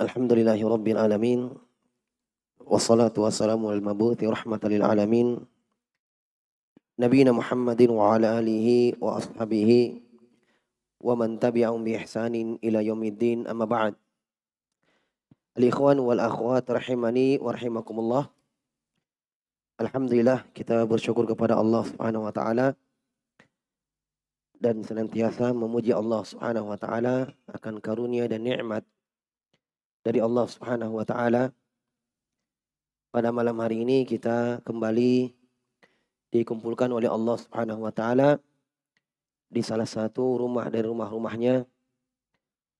Alhamdulillahi Alamin Wassalatu wassalamu al mabuthi rahmatan lil alamin Nabiina Muhammadin wa ala ihsanin ila yaumiddin amma ikhwan wal akhwat rahimani wa Alhamdulillah kita bersyukur kepada Allah swt dan senantiasa memuji Allah Subhanahu wa taala akan karunia dan nikmat dari Allah Subhanahu wa taala. Pada malam hari ini kita kembali dikumpulkan oleh Allah Subhanahu wa taala di salah satu rumah dari rumah-rumahnya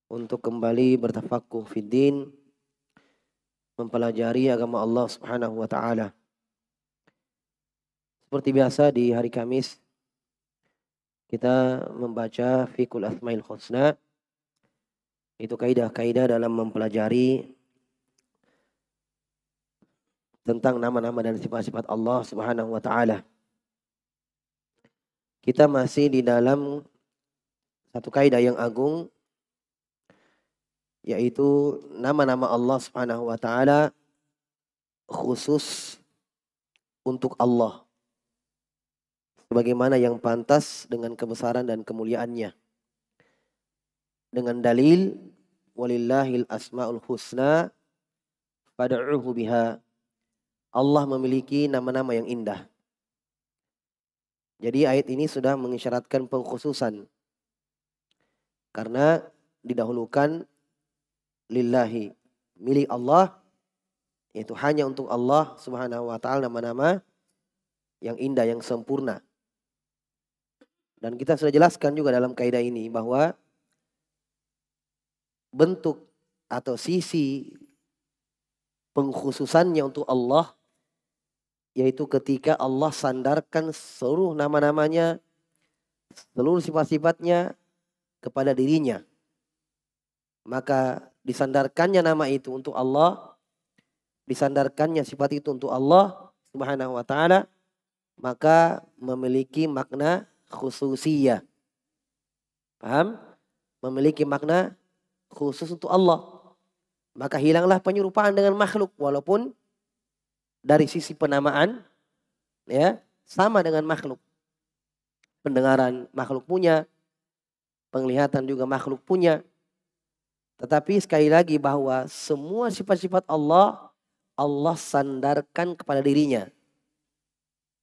untuk kembali bertafakuh fiddin mempelajari agama Allah Subhanahu wa taala. Seperti biasa di hari Kamis kita membaca Fikul Asmail Husna itu kaidah-kaidah dalam mempelajari tentang nama-nama dan sifat-sifat Allah Subhanahu wa taala. Kita masih di dalam satu kaidah yang agung yaitu nama-nama Allah Subhanahu wa taala khusus untuk Allah sebagaimana yang pantas dengan kebesaran dan kemuliaannya dengan dalil walillahil asmaul husna fad'uhu biha Allah memiliki nama-nama yang indah jadi ayat ini sudah mengisyaratkan pengkhususan karena didahulukan lillahi milik Allah yaitu hanya untuk Allah Subhanahu wa taala nama-nama yang indah yang sempurna. Dan kita sudah jelaskan juga dalam kaidah ini bahwa bentuk atau sisi pengkhususannya untuk Allah yaitu ketika Allah sandarkan seluruh nama-namanya seluruh sifat-sifatnya kepada dirinya maka disandarkannya nama itu untuk Allah disandarkannya sifat itu untuk Allah Subhanahu wa taala maka memiliki makna khususiyah paham memiliki makna khusus untuk Allah. Maka hilanglah penyerupaan dengan makhluk walaupun dari sisi penamaan ya sama dengan makhluk. Pendengaran makhluk punya, penglihatan juga makhluk punya. Tetapi sekali lagi bahwa semua sifat-sifat Allah Allah sandarkan kepada dirinya.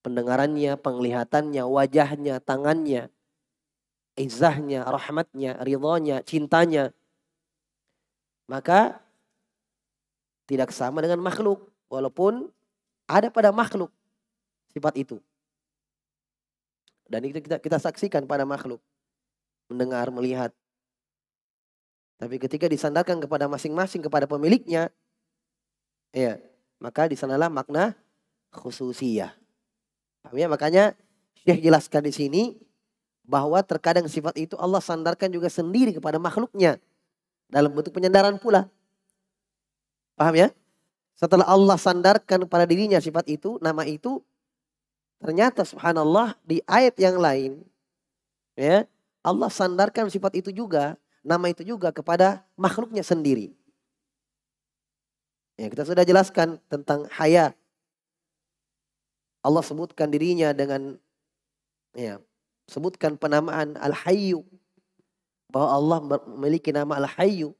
Pendengarannya, penglihatannya, wajahnya, tangannya, izahnya, rahmatnya, ridhonya, cintanya maka tidak sama dengan makhluk walaupun ada pada makhluk sifat itu. Dan itu kita kita saksikan pada makhluk mendengar, melihat. Tapi ketika disandarkan kepada masing-masing kepada pemiliknya ya, maka di sanalah makna khususiyah. Ya, makanya Syekh jelaskan di sini bahwa terkadang sifat itu Allah sandarkan juga sendiri kepada makhluknya. Dalam bentuk penyandaran pula. Paham ya? Setelah Allah sandarkan pada dirinya sifat itu, nama itu, ternyata subhanallah di ayat yang lain, ya Allah sandarkan sifat itu juga, nama itu juga kepada makhluknya sendiri. Ya, kita sudah jelaskan tentang haya. Allah sebutkan dirinya dengan ya, sebutkan penamaan Al-Hayyu bahwa Allah memiliki nama Al-Hayyu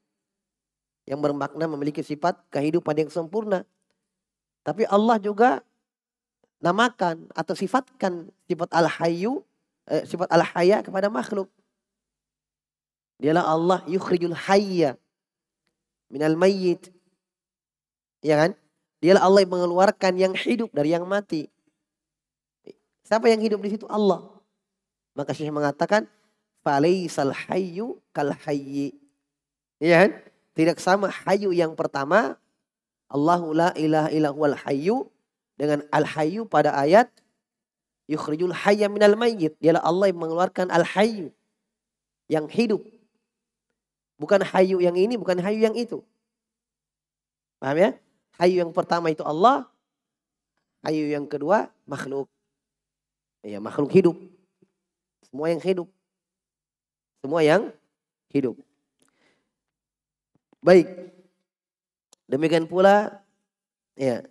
yang bermakna memiliki sifat kehidupan yang sempurna. Tapi Allah juga namakan atau sifatkan sifat Al-Hayyu, eh, sifat Al-Hayya kepada makhluk. Dialah Allah yukhrijul hayya minal mayyit. Ya kan? Dialah Allah yang mengeluarkan yang hidup dari yang mati. Siapa yang hidup di situ? Allah. Maka Syekh mengatakan falaisal hayyu kal hayyi. Ya kan? Tidak sama hayu yang pertama Allahu la ilaha illa hayyu dengan al hayyu pada ayat yukhrijul hayya minal mayyit. Dialah Allah yang mengeluarkan al hayyu yang hidup. Bukan hayu yang ini, bukan hayu yang itu. Paham ya? Hayu yang pertama itu Allah, hayu yang kedua makhluk. Ya, makhluk hidup. Semua yang hidup semua yang hidup. Baik. Demikian pula ya.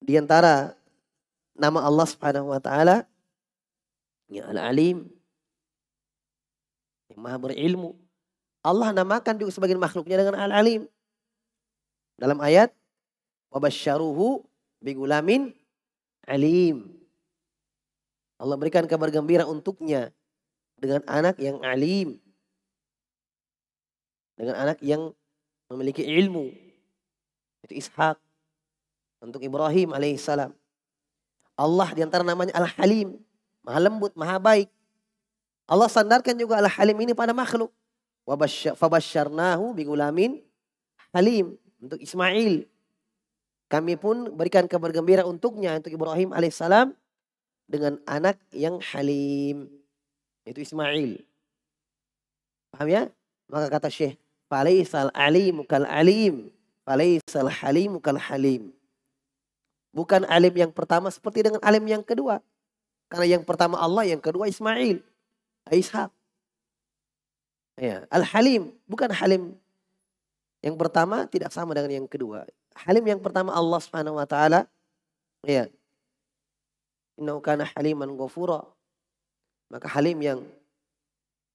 Di antara nama Allah Subhanahu wa taala ya Al-Alim yang Maha berilmu. Allah namakan juga sebagian makhluknya dengan Al-Alim. Dalam ayat wabasyaruhu bigulamin alim. Allah berikan kabar gembira untuknya dengan anak yang alim. Dengan anak yang memiliki ilmu. Itu Ishak. Untuk Ibrahim alaihissalam. Allah diantara namanya Al-Halim. Maha lembut, maha baik. Allah sandarkan juga Al-Halim ini pada makhluk. Fabasyarnahu bigulamin halim. Untuk Ismail. Kami pun berikan kabar gembira untuknya. Untuk Ibrahim alaihissalam dengan anak yang halim itu Ismail. Paham ya? Maka kata Syekh, "Falaisal alim kal alim, falaisal halim kal halim." Bukan alim yang pertama seperti dengan alim yang kedua. Karena yang pertama Allah, yang kedua Ismail, Ishak. Ya, al-halim bukan halim yang pertama tidak sama dengan yang kedua. Halim yang pertama Allah Subhanahu wa taala ya, Innahu kana haliman ghafura. Maka halim yang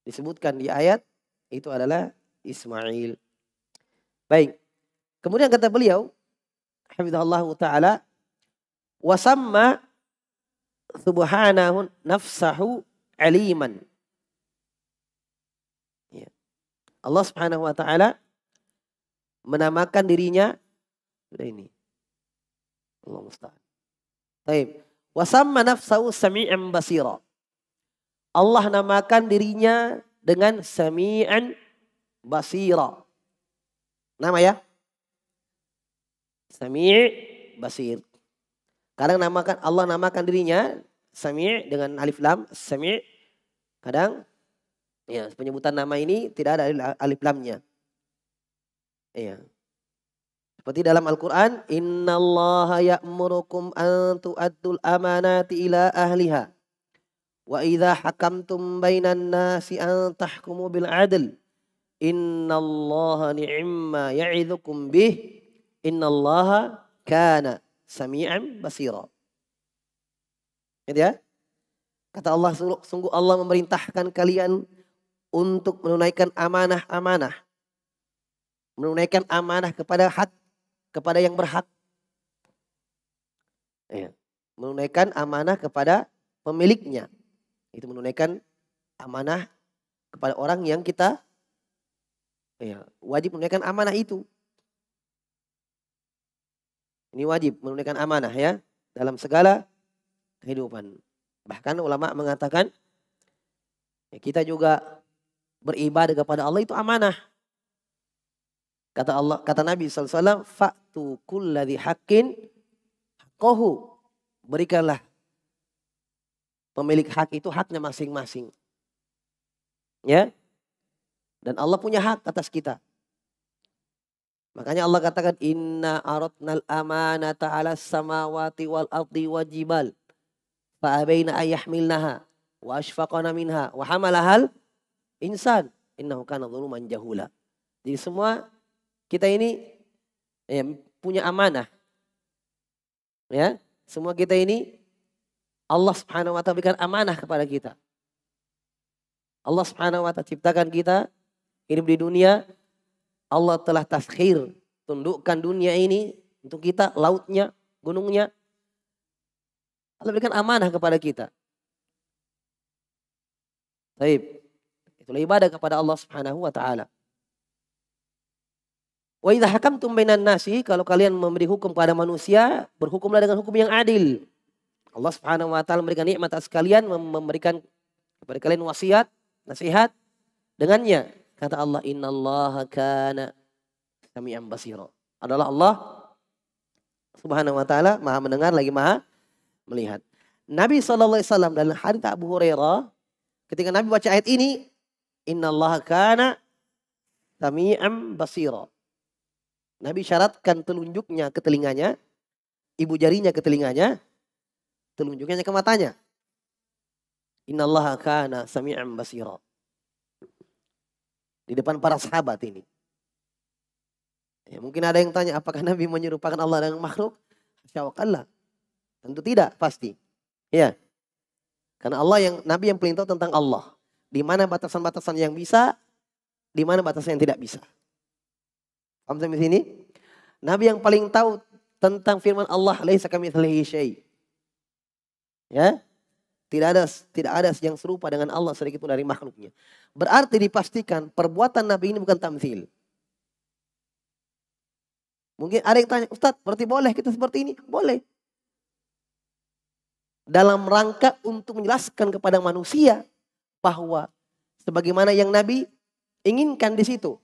disebutkan di ayat itu adalah Ismail. Baik. Kemudian kata beliau, Alhamdulillah Ta'ala, Wasamma subhanahu nafsahu aliman. Ya. Allah Subhanahu Wa Ta'ala menamakan dirinya sudah ini. Allah musta'an. Baik. Wasamma nafsahu sami'an basira. Allah namakan dirinya dengan sami'an basira. Nama ya? Sami' basir. Kadang namakan Allah namakan dirinya sami' dengan alif lam sami' kadang ya penyebutan nama ini tidak ada alif lamnya. Iya. Seperti dalam Al-Quran, Inna Allah ya'murukum an tu'addul amanati ila ahliha. Wa idha hakamtum bainan nasi an tahkumu bil adl. Inna Allah ni'imma ya'idhukum bih. Inna Allah kana sami'an basira. Gitu ya? Kata Allah, sungguh Allah memerintahkan kalian untuk menunaikan amanah-amanah. Menunaikan amanah kepada hak kepada yang berhak. Ya. Menunaikan amanah kepada pemiliknya. Itu menunaikan amanah kepada orang yang kita ya, wajib menunaikan amanah itu. Ini wajib menunaikan amanah ya dalam segala kehidupan. Bahkan ulama mengatakan ya, kita juga beribadah kepada Allah itu amanah. Kata Allah, kata Nabi SAW, Faktu kulladhi hakin kohu. Berikanlah pemilik hak itu haknya masing-masing. Ya. Dan Allah punya hak atas kita. Makanya Allah katakan inna aradnal amanata 'ala samawati wal ardi wajibal fa abaina ayahmilnaha wa ashfaqana minha wa hamalahal insan innahu kana dhuluman jahula. Jadi semua kita ini ya, punya amanah. Ya, semua kita ini Allah Subhanahu wa taala berikan amanah kepada kita. Allah Subhanahu wa taala ciptakan kita hidup di dunia. Allah telah tafkhir tundukkan dunia ini untuk kita, lautnya, gunungnya. Allah berikan amanah kepada kita. Baik. Itulah ibadah kepada Allah Subhanahu wa taala. Wa idha hakamtum bainan nasi, kalau kalian memberi hukum kepada manusia, berhukumlah dengan hukum yang adil. Allah Subhanahu wa taala memberikan nikmat atas kalian, memberikan kepada kalian wasiat, nasihat dengannya. Kata Allah, Inna allaha kana sami'an basira." Adalah Allah Subhanahu wa taala Maha mendengar lagi Maha melihat. Nabi saw dalam hadith Abu Hurairah ketika Nabi baca ayat ini, Inna Allah kana sami'an basira." Nabi syaratkan telunjuknya ke telinganya, ibu jarinya ke telinganya, telunjuknya ke matanya. Innallaha kana sami'an basira. Di depan para sahabat ini. Ya, mungkin ada yang tanya apakah Nabi menyerupakan Allah dengan makhluk? Syawakallah. Tentu tidak, pasti. Ya. Karena Allah yang Nabi yang paling tahu tentang Allah. Di mana batasan-batasan yang bisa, di mana batasan yang tidak bisa. Paham sampai sini? Nabi yang paling tahu tentang firman Allah laisa kamitslihi syai. Ya? Tidak ada tidak ada yang serupa dengan Allah sedikit pun dari makhluknya. Berarti dipastikan perbuatan Nabi ini bukan tamsil. Mungkin ada yang tanya, Ustaz, berarti boleh kita seperti ini? Boleh. Dalam rangka untuk menjelaskan kepada manusia bahwa sebagaimana yang Nabi inginkan di situ.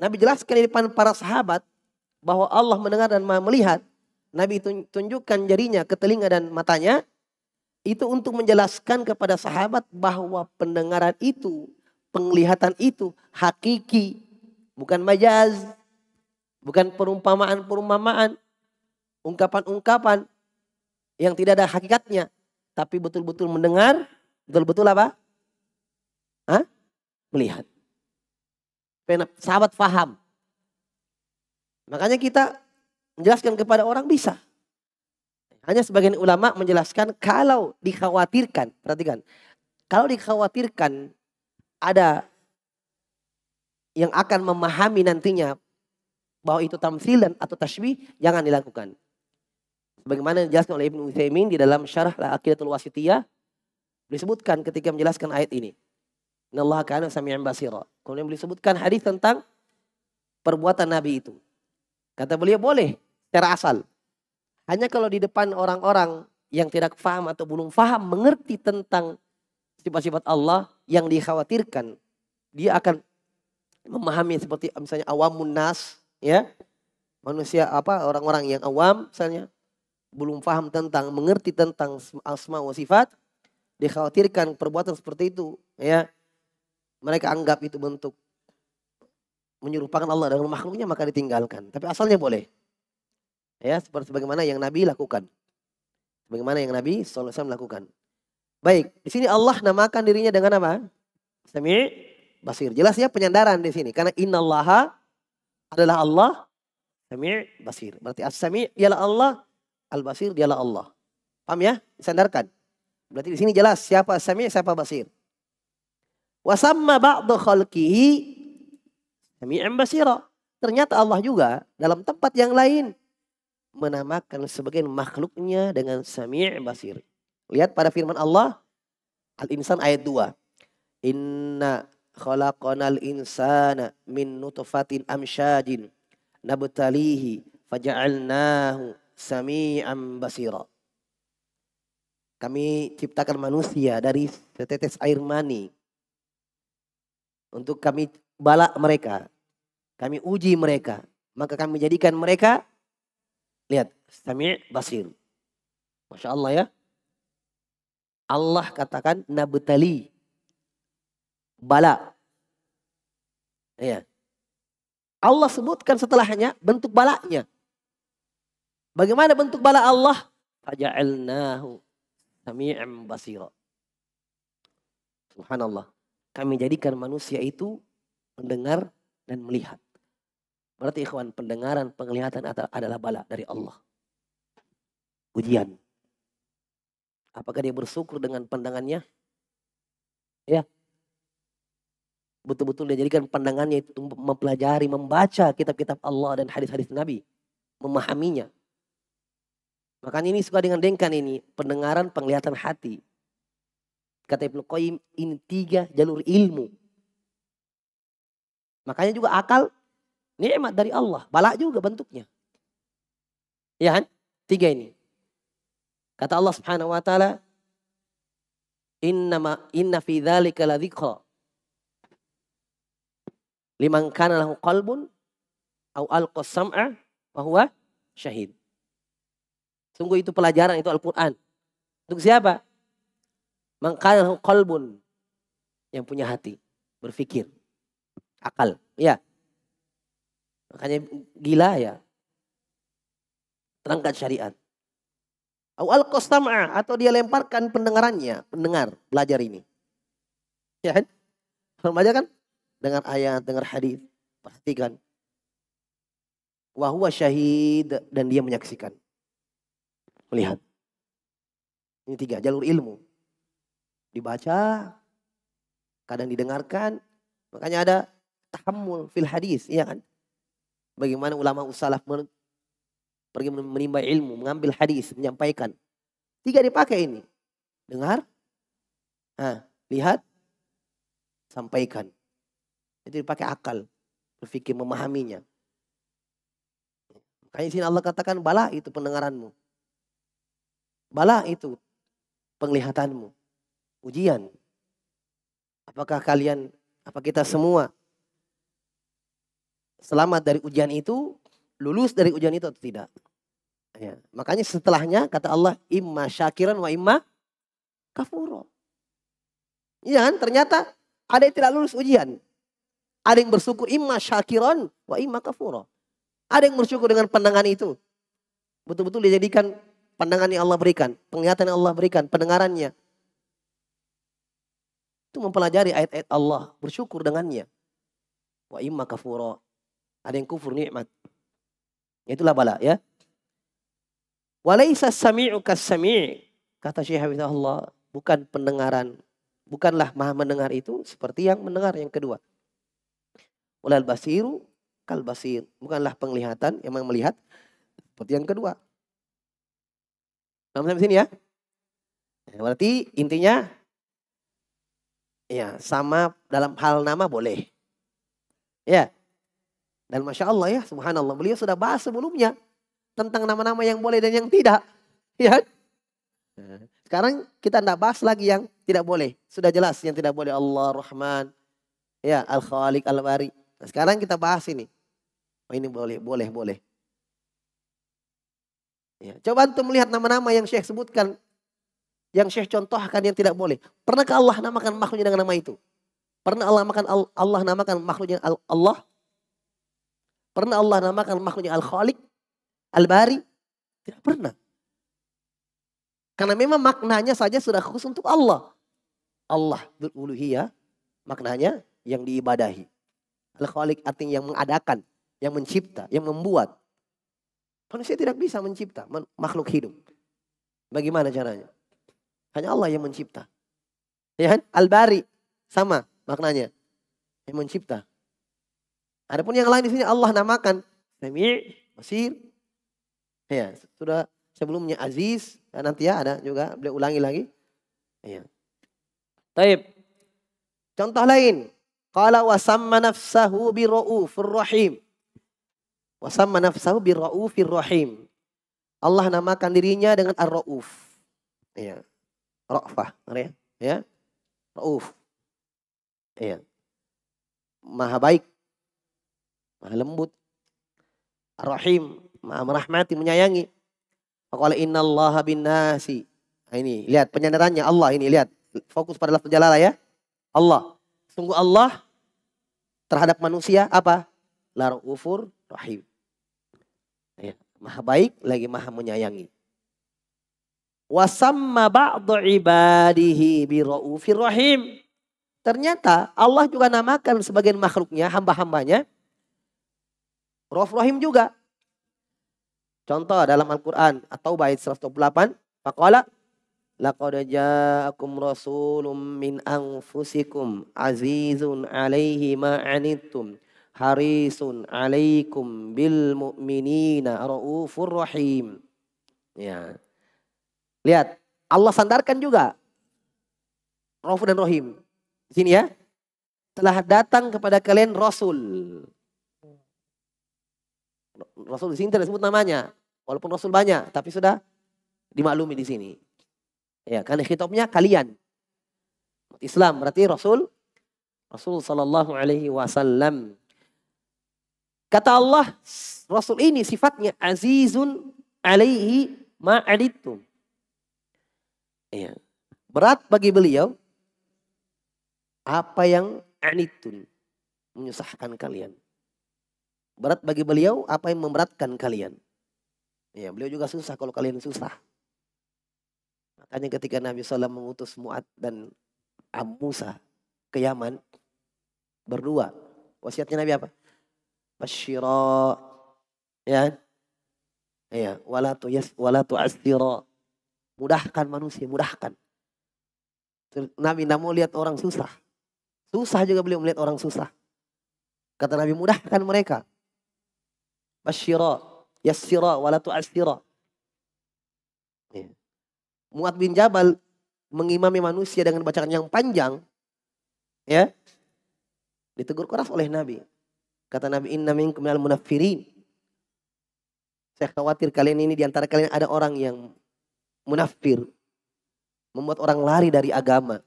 Nabi jelaskan di depan para sahabat bahwa Allah mendengar dan melihat. Nabi tunjukkan jarinya ke telinga dan matanya. Itu untuk menjelaskan kepada sahabat bahwa pendengaran itu, penglihatan itu hakiki. Bukan majaz, bukan perumpamaan-perumpamaan, ungkapan-ungkapan yang tidak ada hakikatnya. Tapi betul-betul mendengar, betul-betul apa? Hah? Melihat. Supaya sahabat faham. Makanya kita menjelaskan kepada orang bisa. Hanya sebagian ulama menjelaskan kalau dikhawatirkan, perhatikan. Kalau dikhawatirkan ada yang akan memahami nantinya bahwa itu tamsilan atau tashbih jangan dilakukan. Bagaimana dijelaskan oleh Ibnu Utsaimin di dalam Syarah al Wasitiyah disebutkan ketika menjelaskan ayat ini. Innallaha kana sami'an basira. Kemudian beliau sebutkan hadis tentang perbuatan Nabi itu. Kata beliau boleh secara asal. Hanya kalau di depan orang-orang yang tidak faham atau belum faham mengerti tentang sifat-sifat Allah yang dikhawatirkan, dia akan memahami seperti misalnya awam munas, ya. Manusia apa orang-orang yang awam misalnya belum faham tentang mengerti tentang asma wa sifat dikhawatirkan perbuatan seperti itu ya mereka anggap itu bentuk menyerupakan Allah dengan makhluknya maka ditinggalkan. Tapi asalnya boleh. Ya, seperti sebagaimana yang Nabi lakukan. bagaimana yang Nabi SAW melakukan. Baik, di sini Allah namakan dirinya dengan apa? Sami basir. Jelas ya penyandaran di sini karena innallaha adalah Allah Sami basir. Berarti as-sami ialah Allah, al-basir dialah Allah. Paham ya? Disandarkan. Berarti di sini jelas siapa sami, siapa basir. Wasamma ba'du khalqihi sami'an basira. Ternyata Allah juga dalam tempat yang lain menamakan sebagian makhluknya dengan sami' basir. Lihat pada firman Allah Al-Insan ayat 2. Inna khalaqonal insana min nutfatin amsyajin nabtalihi faja'alnahu sami'an basira. Kami ciptakan manusia dari setetes air mani untuk kami balak mereka. Kami uji mereka. Maka kami jadikan mereka. Lihat. Sami' basir. Masya Allah ya. Allah katakan nabtali. balak. Ya. Allah sebutkan setelahnya bentuk balaknya. Bagaimana bentuk balak Allah? Faja'alnahu sami'an basira. Subhanallah kami jadikan manusia itu mendengar dan melihat. Berarti ikhwan, pendengaran, penglihatan adalah bala dari Allah. Ujian. Apakah dia bersyukur dengan pandangannya? Ya. Betul-betul dia jadikan pandangannya itu mempelajari, membaca kitab-kitab Allah dan hadis-hadis Nabi. Memahaminya. Makanya ini suka dengan dengkan ini. Pendengaran, penglihatan hati. Kata Ibnu Qayyim ini tiga jalur ilmu. Makanya juga akal nikmat dari Allah, balak juga bentuknya. Ya kan? Tiga ini. Kata Allah Subhanahu wa taala, "Inna inna fi dzalika ladzikra." Liman kana lahu qalbun au alqa sam'a wa huwa syahid. Sungguh itu pelajaran itu Al-Qur'an. Untuk siapa? Mangkal kolbun. Yang punya hati. Berpikir. Akal. Ya. Makanya gila ya. Terangkat syariat. Awal kostama atau dia lemparkan pendengarannya. Pendengar. Belajar ini. Ya kan? Remaja kan? Dengar ayat, dengar hadis, perhatikan. Wahwa syahid dan dia menyaksikan. Melihat. Ini tiga, jalur ilmu dibaca, kadang didengarkan. Makanya ada tahammul fil hadis, iya kan? Bagaimana ulama usalaf pergi menimba ilmu, mengambil hadis, menyampaikan. Tiga dipakai ini. Dengar, nah, lihat, sampaikan. Itu dipakai akal, berpikir memahaminya. Makanya sini Allah katakan bala itu pendengaranmu. Bala itu penglihatanmu ujian. Apakah kalian, apa kita semua selamat dari ujian itu, lulus dari ujian itu atau tidak? Ya. Makanya setelahnya kata Allah, imma syakiran wa imma kafuro. Iya kan? Ternyata ada yang tidak lulus ujian. Ada yang bersyukur imma syakiran wa imma kafuro. Ada yang bersyukur dengan pandangan itu. Betul-betul dijadikan pandangan yang Allah berikan, penglihatan yang Allah berikan, pendengarannya, itu mempelajari ayat-ayat Allah, bersyukur dengannya. Wa imma kafuro. Ada yang kufur nikmat. Itulah bala ya. Walaisa sami'u kasami' kata Syekh Allah, bukan pendengaran, bukanlah maha mendengar itu seperti yang mendengar yang kedua. Ulal basiru kal basir, bukanlah penglihatan yang melihat seperti yang kedua. sampai sini ya? Berarti intinya Ya, sama dalam hal nama boleh. Ya. Dan Masya Allah ya, subhanallah. Beliau sudah bahas sebelumnya tentang nama-nama yang boleh dan yang tidak. Ya. Sekarang kita tidak bahas lagi yang tidak boleh. Sudah jelas yang tidak boleh Allah, Rahman, ya al khaliq al bari nah, sekarang kita bahas ini oh ini boleh boleh boleh ya coba untuk melihat nama-nama yang syekh sebutkan yang Syekh contohkan yang tidak boleh. Pernahkah Allah namakan makhluknya dengan nama itu? Pernah Allah makan Allah namakan makhluknya Allah? Pernah Allah namakan makhluknya Al-Khaliq? Al-Bari? Tidak pernah. Karena memang maknanya saja sudah khusus untuk Allah. Allah Dhul maknanya yang diibadahi. Al-Khaliq artinya yang mengadakan, yang mencipta, yang membuat. Manusia tidak bisa mencipta makhluk hidup. Bagaimana caranya? Hanya Allah yang mencipta. Ya kan? Al-Bari sama maknanya. Yang mencipta. Adapun yang lain di sini Allah namakan Sami, Basir. Ya, sudah sebelumnya Aziz ya, nanti ya ada juga beliau ulangi lagi. Ya. Taib. Contoh lain. Qala samma nafsahu bi raufir rahim. samma nafsahu bi raufir rahim. Allah namakan dirinya dengan ar-rauf. Ya. Ra'fah, ya. ya. Rauf. Iya. Maha baik. Maha lembut. Ar-Rahim, Maha merahmati, menyayangi. Faqala innallaha bin nasi. Nah, ini lihat penyandarannya Allah ini lihat. Fokus pada lafaz jalalah ya. Allah. Sungguh Allah terhadap manusia apa? Larufur rahim. Ya. Maha baik lagi maha menyayangi. Wasamma ba'du ibadihi bi raufir rahim. Ternyata Allah juga namakan sebagian makhluknya, hamba-hambanya. Rauf rahim juga. Contoh dalam Al-Quran atau bait 128. Fakala. laqad ja'akum rasulun min anfusikum azizun 'alaihi ma'anittum. harisun 'alaikum bil mu'minina raufur rahim. Ya. Lihat, Allah sandarkan juga. Rauf dan Rohim. Di sini ya. Telah datang kepada kalian Rasul. Rasul di sini tidak disebut namanya. Walaupun Rasul banyak, tapi sudah dimaklumi di sini. Ya, karena kitabnya kalian. Islam berarti Rasul Rasul sallallahu alaihi wasallam. Kata Allah, Rasul ini sifatnya azizun alaihi ma'adittum. Ya. Berat bagi beliau apa yang anitun menyusahkan kalian. Berat bagi beliau apa yang memberatkan kalian. Ya, beliau juga susah kalau kalian susah. Makanya ketika Nabi SAW mengutus Mu'ad dan Amusa ke Yaman berdua. Wasiatnya Nabi apa? Basyira ya. Ya, wala tu yas wala tu Mudahkan manusia, mudahkan. Nabi tidak mau lihat orang susah. Susah juga beliau melihat orang susah. Kata Nabi mudahkan mereka. Basyira, yassira, wala tu'assira. Ya. Muat bin Jabal mengimami manusia dengan bacaan yang panjang. Ya. Ditegur keras oleh Nabi. Kata Nabi, inna minkum minal munafirin. Saya khawatir kalian ini diantara kalian ada orang yang munafir. Membuat orang lari dari agama.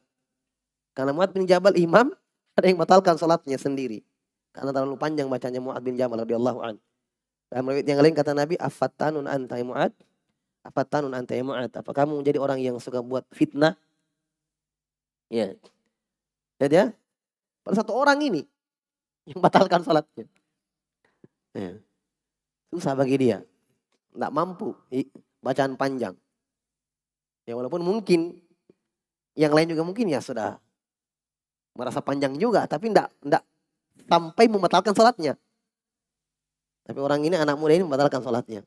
Karena Mu'ad bin Jabal imam ada yang batalkan sholatnya sendiri. Karena terlalu panjang bacanya Mu'ad bin Jabal radhiyallahu an. Dalam riwayat yang lain kata Nabi, "Afatanun anta ya Mu'ad?" "Afatanun anta ya Mu'ad?" Apa kamu menjadi orang yang suka buat fitnah? Ya. Lihat ya. Pada satu orang ini yang batalkan sholatnya. Ya. Susah bagi dia. Tidak mampu. Bacaan panjang. Ya walaupun mungkin yang lain juga mungkin ya sudah merasa panjang juga tapi enggak enggak sampai membatalkan sholatnya. Tapi orang ini anak muda ini membatalkan sholatnya.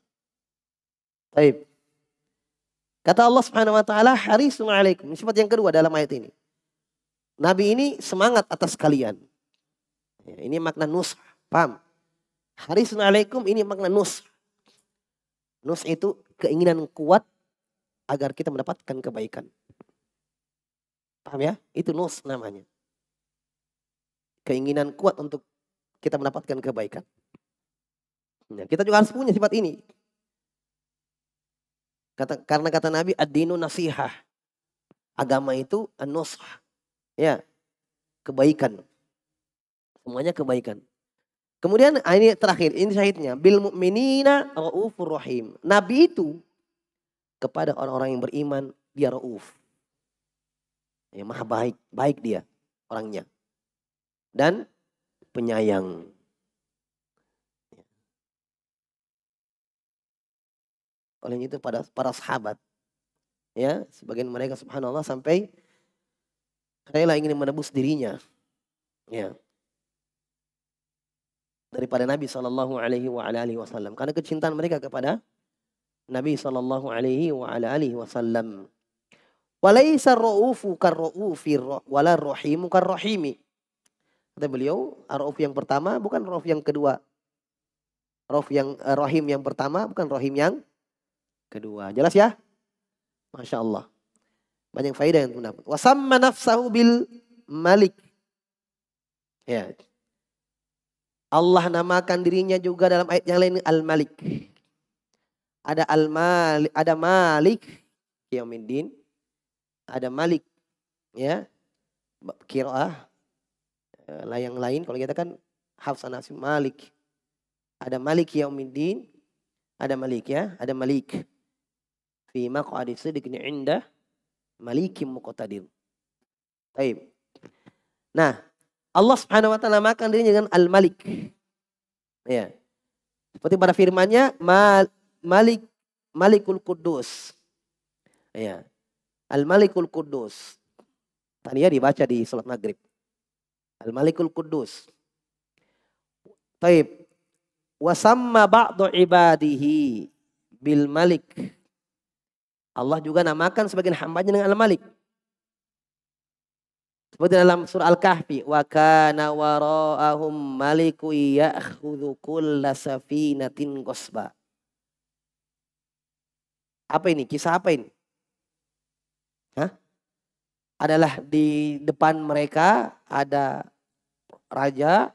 Baik. Kata Allah Subhanahu wa taala, "Harisun 'alaikum." Sifat yang kedua dalam ayat ini. Nabi ini semangat atas kalian. Ya, ini makna nus, paham? Harisun 'alaikum ini makna nus. Nus itu keinginan kuat agar kita mendapatkan kebaikan. Paham ya? Itu nus namanya. Keinginan kuat untuk kita mendapatkan kebaikan. Nah, kita juga harus punya sifat ini. Kata, karena kata Nabi, ad nasihah. Agama itu an Ya, kebaikan. Semuanya kebaikan. Kemudian ah, ini terakhir, ini syahidnya. Bil mu'minina ra'ufur rahim. Nabi itu kepada orang-orang yang beriman, dia rauf. Ya, maha baik, baik dia orangnya. Dan penyayang. Oleh itu pada para sahabat. Ya, sebagian mereka subhanallah sampai rela ingin menebus dirinya. Ya. Daripada Nabi Shallallahu alaihi wasallam karena kecintaan mereka kepada Nabi sallallahu alaihi wa ala alihi wasallam. Walaisa ra'ufu karra'ufi wala rahimu karrahimi. Kata beliau, Rauf yang pertama bukan Rauf yang kedua. Rauf yang eh, Rahim yang pertama bukan Rahim yang kedua. Jelas ya? Masya Allah. Banyak faedah yang dapat. Wasamma nafsahu bil malik. Ya. Allah namakan dirinya juga dalam ayat yang lain Al-Malik. Ada al-Malik, ada Malik Yaumiddin, ada Malik ya. kiraah eh, lah yang lain kalau kita kan Hafsan Asim Malik. Ada Malik Yaumiddin, ada Malik ya, ada Malik. Fi maq'adi sidqin indah malikim muqtadir. Baik. Nah, Allah Subhanahu wa taala makan dirinya dengan Al-Malik. Ya. Seperti pada firman-Nya, mal Malik Malikul Kudus. Ya. Al Malikul Kudus. ya dibaca di sholat maghrib. Al Malikul Kudus. Taib. Wasamma ba'du ibadihi bil Malik. Allah juga namakan sebagian hambanya dengan Al Malik. Seperti dalam surah Al-Kahfi, wa kana wara'ahum maliku ya'khudhu kulla safinatin apa ini? Kisah apa ini? Hah? Adalah di depan mereka ada raja,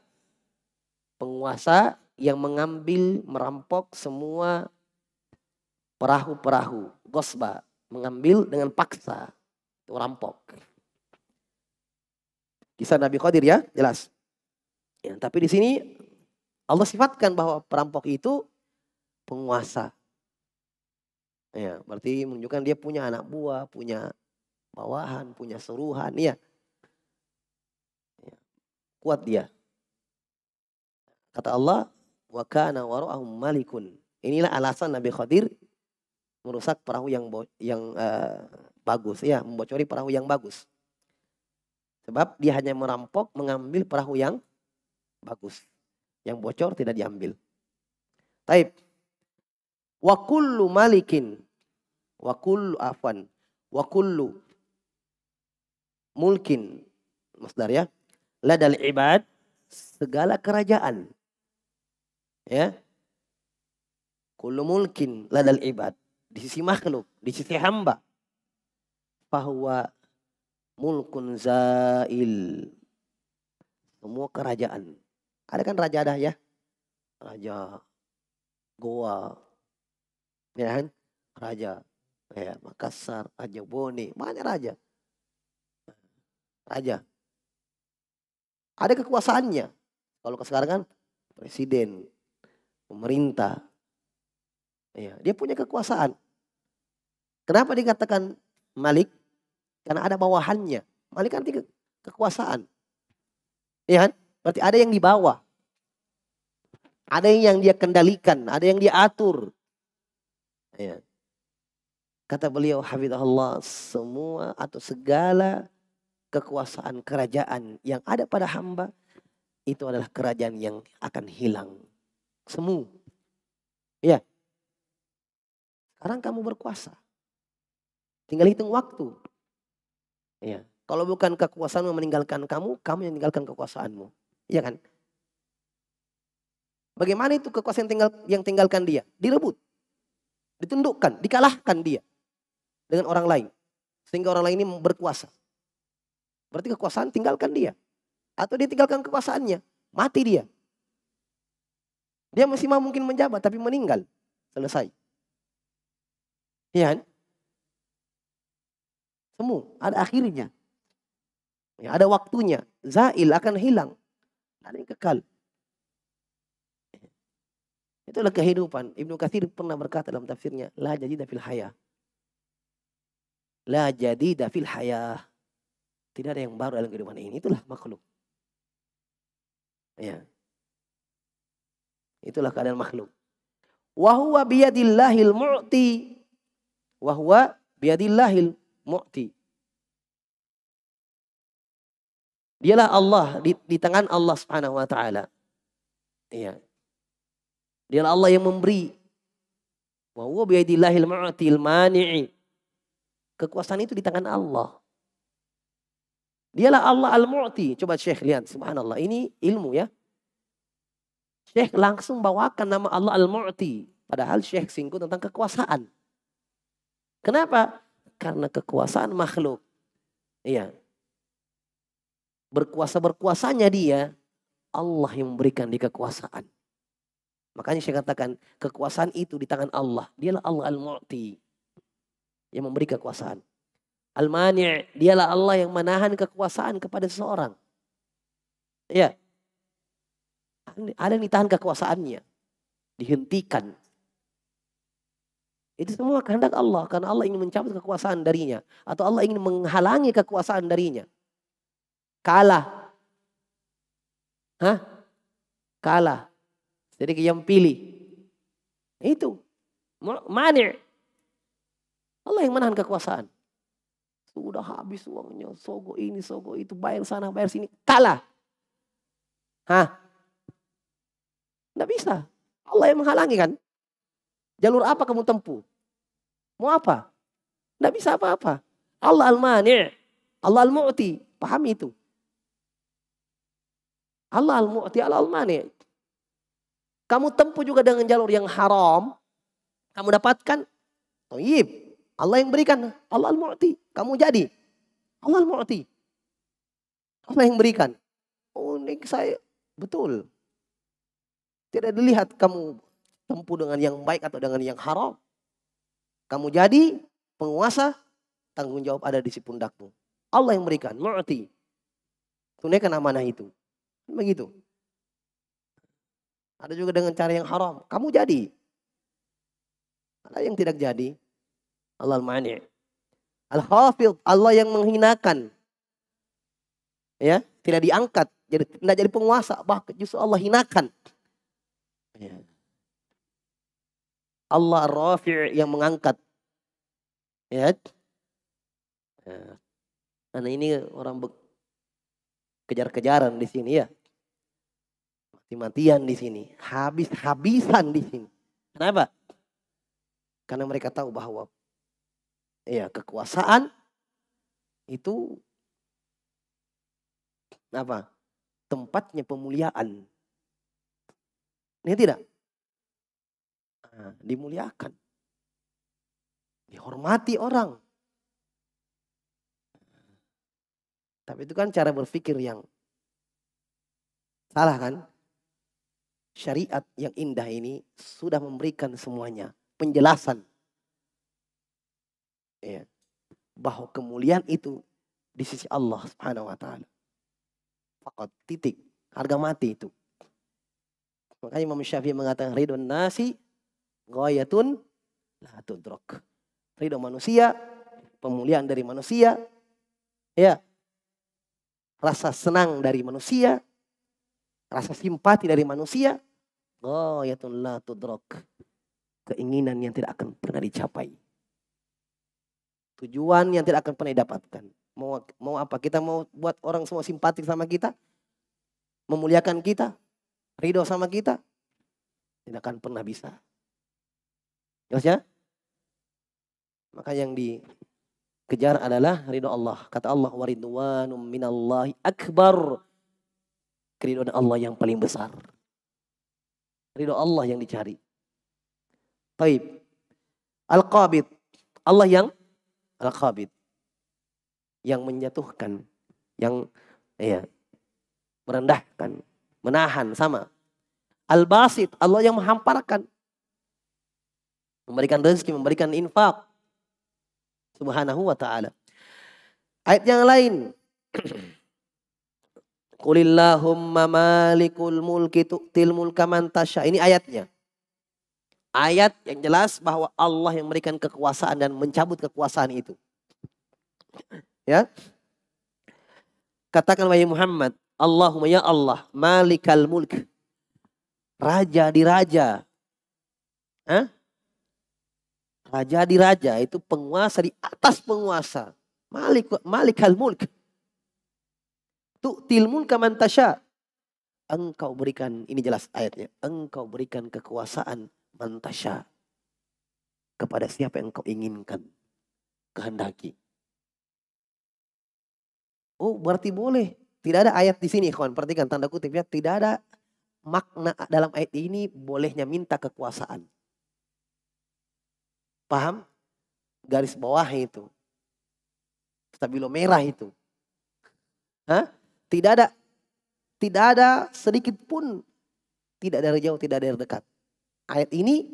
penguasa yang mengambil, merampok semua perahu-perahu. Gosba, mengambil dengan paksa, merampok. Kisah Nabi Khadir ya, jelas. Ya, tapi di sini Allah sifatkan bahwa perampok itu penguasa. Ya, berarti menunjukkan dia punya anak buah, punya bawahan, punya seruhan, ya. ya. Kuat dia. Kata Allah, wa kana malikun. Inilah alasan Nabi Khadir merusak perahu yang yang uh, bagus, ya, membocori perahu yang bagus. Sebab dia hanya merampok mengambil perahu yang bagus. Yang bocor tidak diambil. Taib. Wa malikin wa kullu afwan wa kullu mulkin masdar ya ladal ibad segala kerajaan ya kullu mulkin ladal ibad di sisi makhluk di sisi hamba bahwa mulkun zail semua kerajaan ada kan raja dah ya raja goa ya kan raja ya, Makassar, Raja Bone, banyak raja. Raja. Ada kekuasaannya. Kalau ke sekarang kan presiden, pemerintah. Ya, dia punya kekuasaan. Kenapa dikatakan Malik? Karena ada bawahannya. Malik kan kekuasaan. Ya kan? Berarti ada yang di bawah. Ada yang dia kendalikan, ada yang dia atur. Ya. Kata beliau habibullah semua atau segala kekuasaan kerajaan yang ada pada hamba itu adalah kerajaan yang akan hilang. semua Ya. Sekarang kamu berkuasa. Tinggal hitung waktu. Ya. Kalau bukan kekuasaan meninggalkan kamu, kamu yang meninggalkan kekuasaanmu. Iya kan? Bagaimana itu kekuasaan yang tinggal yang tinggalkan dia? Direbut. Ditundukkan, dikalahkan dia dengan orang lain. Sehingga orang lain ini berkuasa. Berarti kekuasaan tinggalkan dia. Atau dia tinggalkan kekuasaannya. Mati dia. Dia masih mau mungkin menjabat tapi meninggal. Selesai. Iya kan? ada akhirnya. Ya, ada waktunya. Zail akan hilang. Ada yang kekal. Itulah kehidupan. Ibnu Katsir pernah berkata dalam tafsirnya, la jadidah fil haya. La jadi dafil hayah. Tidak ada yang baru dalam kehidupan ini. Itulah makhluk. Ya. Itulah keadaan makhluk. Wahuwa biyadillahil mu'ti. Wahuwa biyadillahil mu'ti. Dialah Allah di, di tangan Allah Subhanahu wa taala. Iya. Dialah Allah yang memberi. Wa huwa biyadillahil mu'til mani'i. Kekuasaan itu di tangan Allah. Dialah Allah Al-Mu'ti. Coba Syekh lihat. Subhanallah. Ini ilmu ya. Syekh langsung bawakan nama Allah Al-Mu'ti. Padahal Syekh singgung tentang kekuasaan. Kenapa? Karena kekuasaan makhluk. Iya. Berkuasa-berkuasanya dia. Allah yang memberikan di kekuasaan. Makanya saya katakan kekuasaan itu di tangan Allah. Dialah Allah Al-Mu'ti yang memberi kekuasaan. Al-Mani' dialah Allah yang menahan kekuasaan kepada seseorang. Ya. Ada yang ditahan kekuasaannya. Dihentikan. Itu semua kehendak Allah. Karena Allah ingin mencabut kekuasaan darinya. Atau Allah ingin menghalangi kekuasaan darinya. Kalah. Hah? Kalah. Jadi yang pilih. Itu. Mani' Allah yang menahan kekuasaan. Sudah habis uangnya, sogo ini, sogo itu, bayar sana, bayar sini, kalah. Hah? Tidak bisa. Allah yang menghalangi kan. Jalur apa kamu tempuh? Mau apa? Tidak bisa apa-apa. Allah al-mani' Allah al-mu'ti. Pahami itu. Allah al-mu'ti, Allah al-mani' kamu tempuh juga dengan jalur yang haram, kamu dapatkan toyib. Allah yang berikan. Allah al-mu'ti. Kamu jadi. Allah al-mu'ti. Allah yang berikan. Unik oh, saya. Betul. Tidak dilihat kamu tempuh dengan yang baik atau dengan yang haram. Kamu jadi penguasa, tanggung jawab ada di si pundakmu. Allah yang berikan, mu'ti. Tunaikan amanah itu. Begitu. Ada juga dengan cara yang haram. Kamu jadi. Ada yang tidak jadi. Allah al-mani. Al-hafidh Allah yang menghinakan. Ya, tidak diangkat, jadi tidak jadi penguasa, bahkan justru Allah hinakan. Ya. Allah Rafi' yang mengangkat. Ya. ya. Karena ini orang kejar-kejaran di sini ya. Mati-matian di sini, habis-habisan di sini. Kenapa? Karena mereka tahu bahwa ya kekuasaan itu apa? Tempatnya pemuliaan. Ini tidak. Nah, dimuliakan. Dihormati orang. Tapi itu kan cara berpikir yang salah kan? Syariat yang indah ini sudah memberikan semuanya penjelasan Ya. Bahwa kemuliaan itu di sisi Allah Subhanahu wa taala. Fakat titik harga mati itu. Makanya Imam Syafi'i mengatakan ridun nasi ghayatun la tudrak. Ridho manusia, pemuliaan dari manusia, ya. Rasa senang dari manusia, rasa simpati dari manusia, ghayatun la tudrak. Keinginan yang tidak akan pernah dicapai tujuan yang tidak akan pernah didapatkan. Mau mau apa? Kita mau buat orang semua simpatik sama kita, memuliakan kita, ridho sama kita, tidak akan pernah bisa. Jelas ya? Maka yang dikejar adalah ridho Allah. Kata Allah, waridwanum minallahi akbar. Ridho Allah yang paling besar. Ridho Allah yang dicari. Taib. Al-Qabid. Allah yang al khabit yang menjatuhkan, yang ya merendahkan, menahan sama. Al-basit Allah yang menghamparkan, memberikan rezeki, memberikan infak. Subhanahu wa taala. Ayat yang lain. Kulillahumma malikul mulki tu'til mulka man tasya. Ini ayatnya ayat yang jelas bahwa Allah yang memberikan kekuasaan dan mencabut kekuasaan itu. Ya. Katakan wahai Muhammad, Allahumma ya Allah, malikal mulk. Raja di raja. Hah? Raja di raja itu penguasa di atas penguasa. Malik malikal mulk. Tu'til mulka man tasya. Engkau berikan, ini jelas ayatnya. Engkau berikan kekuasaan mantasya. Kepada siapa yang kau inginkan. Kehendaki. Oh berarti boleh. Tidak ada ayat di sini kawan. Perhatikan tanda kutip ya. Tidak ada makna dalam ayat ini bolehnya minta kekuasaan. Paham? Garis bawah itu. Stabilo merah itu. Hah? Tidak ada tidak ada sedikit pun tidak dari jauh, tidak dari dekat ayat ini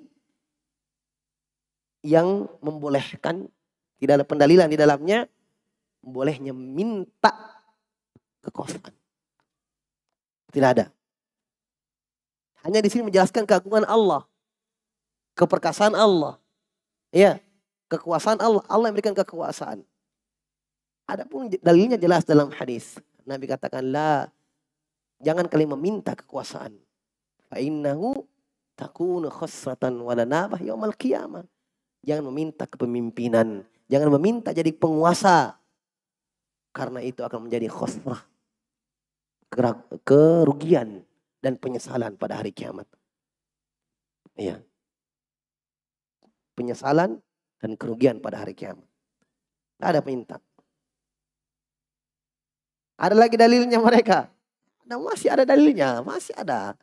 yang membolehkan tidak ada pendalilan di dalamnya bolehnya minta kekuasaan. Tidak ada. Hanya di sini menjelaskan keagungan Allah, keperkasaan Allah. Ya, kekuasaan Allah, Allah memberikan kekuasaan. Adapun dalilnya jelas dalam hadis. Nabi katakan jangan kalian meminta kekuasaan. Fa innahu takunu khosratan wala nabah yaumal qiyamah. Jangan meminta kepemimpinan, jangan meminta jadi penguasa. Karena itu akan menjadi khosrah. Kerugian dan penyesalan pada hari kiamat. Iya. Penyesalan dan kerugian pada hari kiamat. Tidak ada minta. Ada lagi dalilnya mereka. Nah, masih ada dalilnya, masih ada.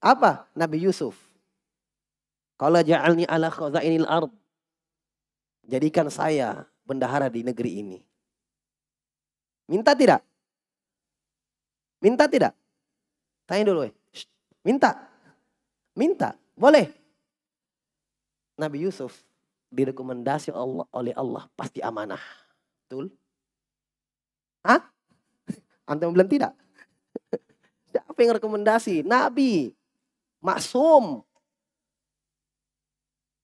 Apa? Nabi Yusuf. Kalau ja'alni ala khazainil ard. Jadikan saya bendahara di negeri ini. Minta tidak? Minta tidak? Tanya dulu. Eh. Minta. Minta. Boleh. Nabi Yusuf direkomendasi Allah oleh Allah pasti amanah. Betul? Hah? Antum bilang tidak? Siapa yang rekomendasi? Nabi maksum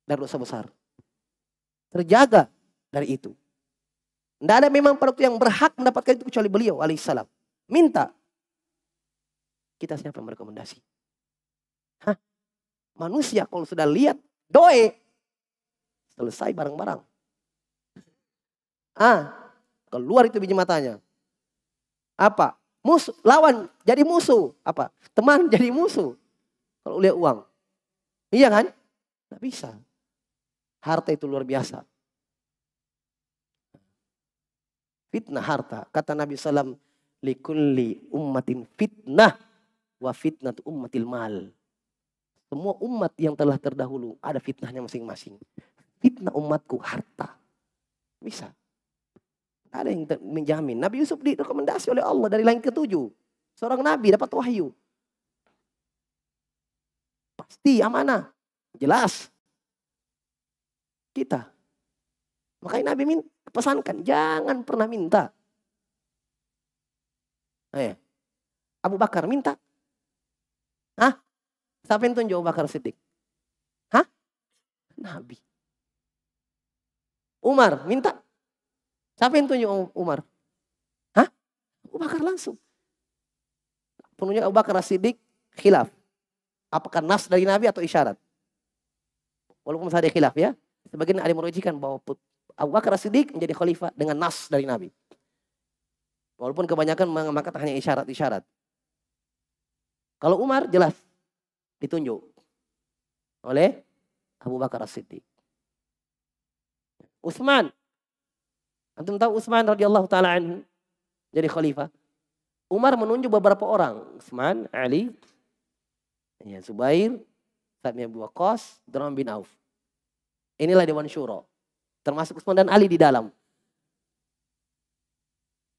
dari dosa besar. Terjaga dari itu. Tidak ada memang pada waktu yang berhak mendapatkan itu kecuali beliau alaihissalam. Minta. Kita siapa yang merekomendasi? Hah? Manusia kalau sudah lihat doe. Selesai barang-barang. Ah, keluar itu biji matanya. Apa? Musuh, lawan jadi musuh. Apa? Teman jadi musuh. Kalau lihat uang. Iya kan? Tidak bisa. Harta itu luar biasa. Fitnah harta. Kata Nabi SAW, Likulli ummatin fitnah wa fitnat ummatil mal. Semua umat yang telah terdahulu ada fitnahnya masing-masing. Fitnah umatku harta. Bisa. Ada yang menjamin. Nabi Yusuf direkomendasi oleh Allah dari langit ketujuh. Seorang nabi dapat wahyu pasti amanah. Jelas. Kita. Makanya Nabi min pesankan jangan pernah minta. eh Abu Bakar minta. Hah? Siapa yang tunjuk Abu Bakar Siddiq? Hah? Nabi. Umar minta. Siapa yang tunjuk Umar? Hah? Abu Bakar langsung. Penunjuk Abu Bakar Siddiq khilaf. Apakah nas dari Nabi atau isyarat? Walaupun masih ada khilaf ya. Sebagian ada merujikan bahwa Abu Bakar Siddiq menjadi khalifah dengan nas dari Nabi. Walaupun kebanyakan mengangkat hanya isyarat-isyarat. Kalau Umar jelas ditunjuk oleh Abu Bakar siddiq Utsman. Antum tahu Utsman radhiyallahu taala anhu jadi khalifah. Umar menunjuk beberapa orang, Utsman, Ali, Ya, Zubair, Sa'd bin Abu Waqqas, Dram bin Auf. Inilah Dewan Syuro. Termasuk Utsman dan Ali di dalam.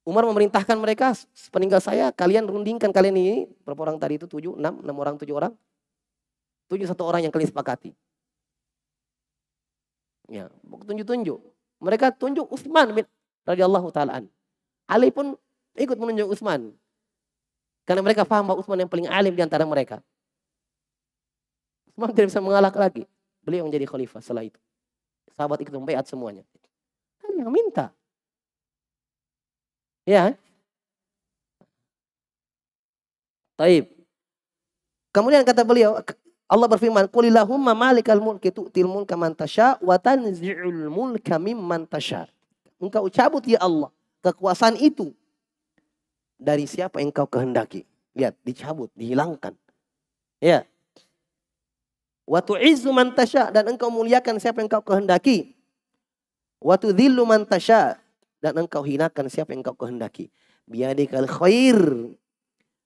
Umar memerintahkan mereka, peninggal saya, kalian rundingkan kalian ini. Berapa orang tadi itu? Tujuh, enam, enam orang, tujuh orang. Tujuh satu orang yang kalian sepakati. Ya, tunjuk-tunjuk. Mereka tunjuk Utsman bin radhiyallahu taalaan. Ali pun ikut menunjuk Utsman. Karena mereka paham bahwa Utsman yang paling alim di antara mereka. Utsman tidak bisa mengalah lagi. Beliau menjadi khalifah setelah itu. Sahabat ikut membayat semuanya. Kan yang minta. Ya. Eh? Taib. Kemudian kata beliau, Allah berfirman, "Qulillahumma malikal mulki tu'til mulka man tasha wa tanzi'ul mulka mimman tasha." Engkau cabut ya Allah kekuasaan itu dari siapa engkau kehendaki. Lihat, dicabut, dihilangkan. Ya. Wa tu'izzu man dan engkau muliakan siapa yang kau kehendaki. Wa tudhillu man dan engkau hinakan siapa yang kau kehendaki. Biadikal khair.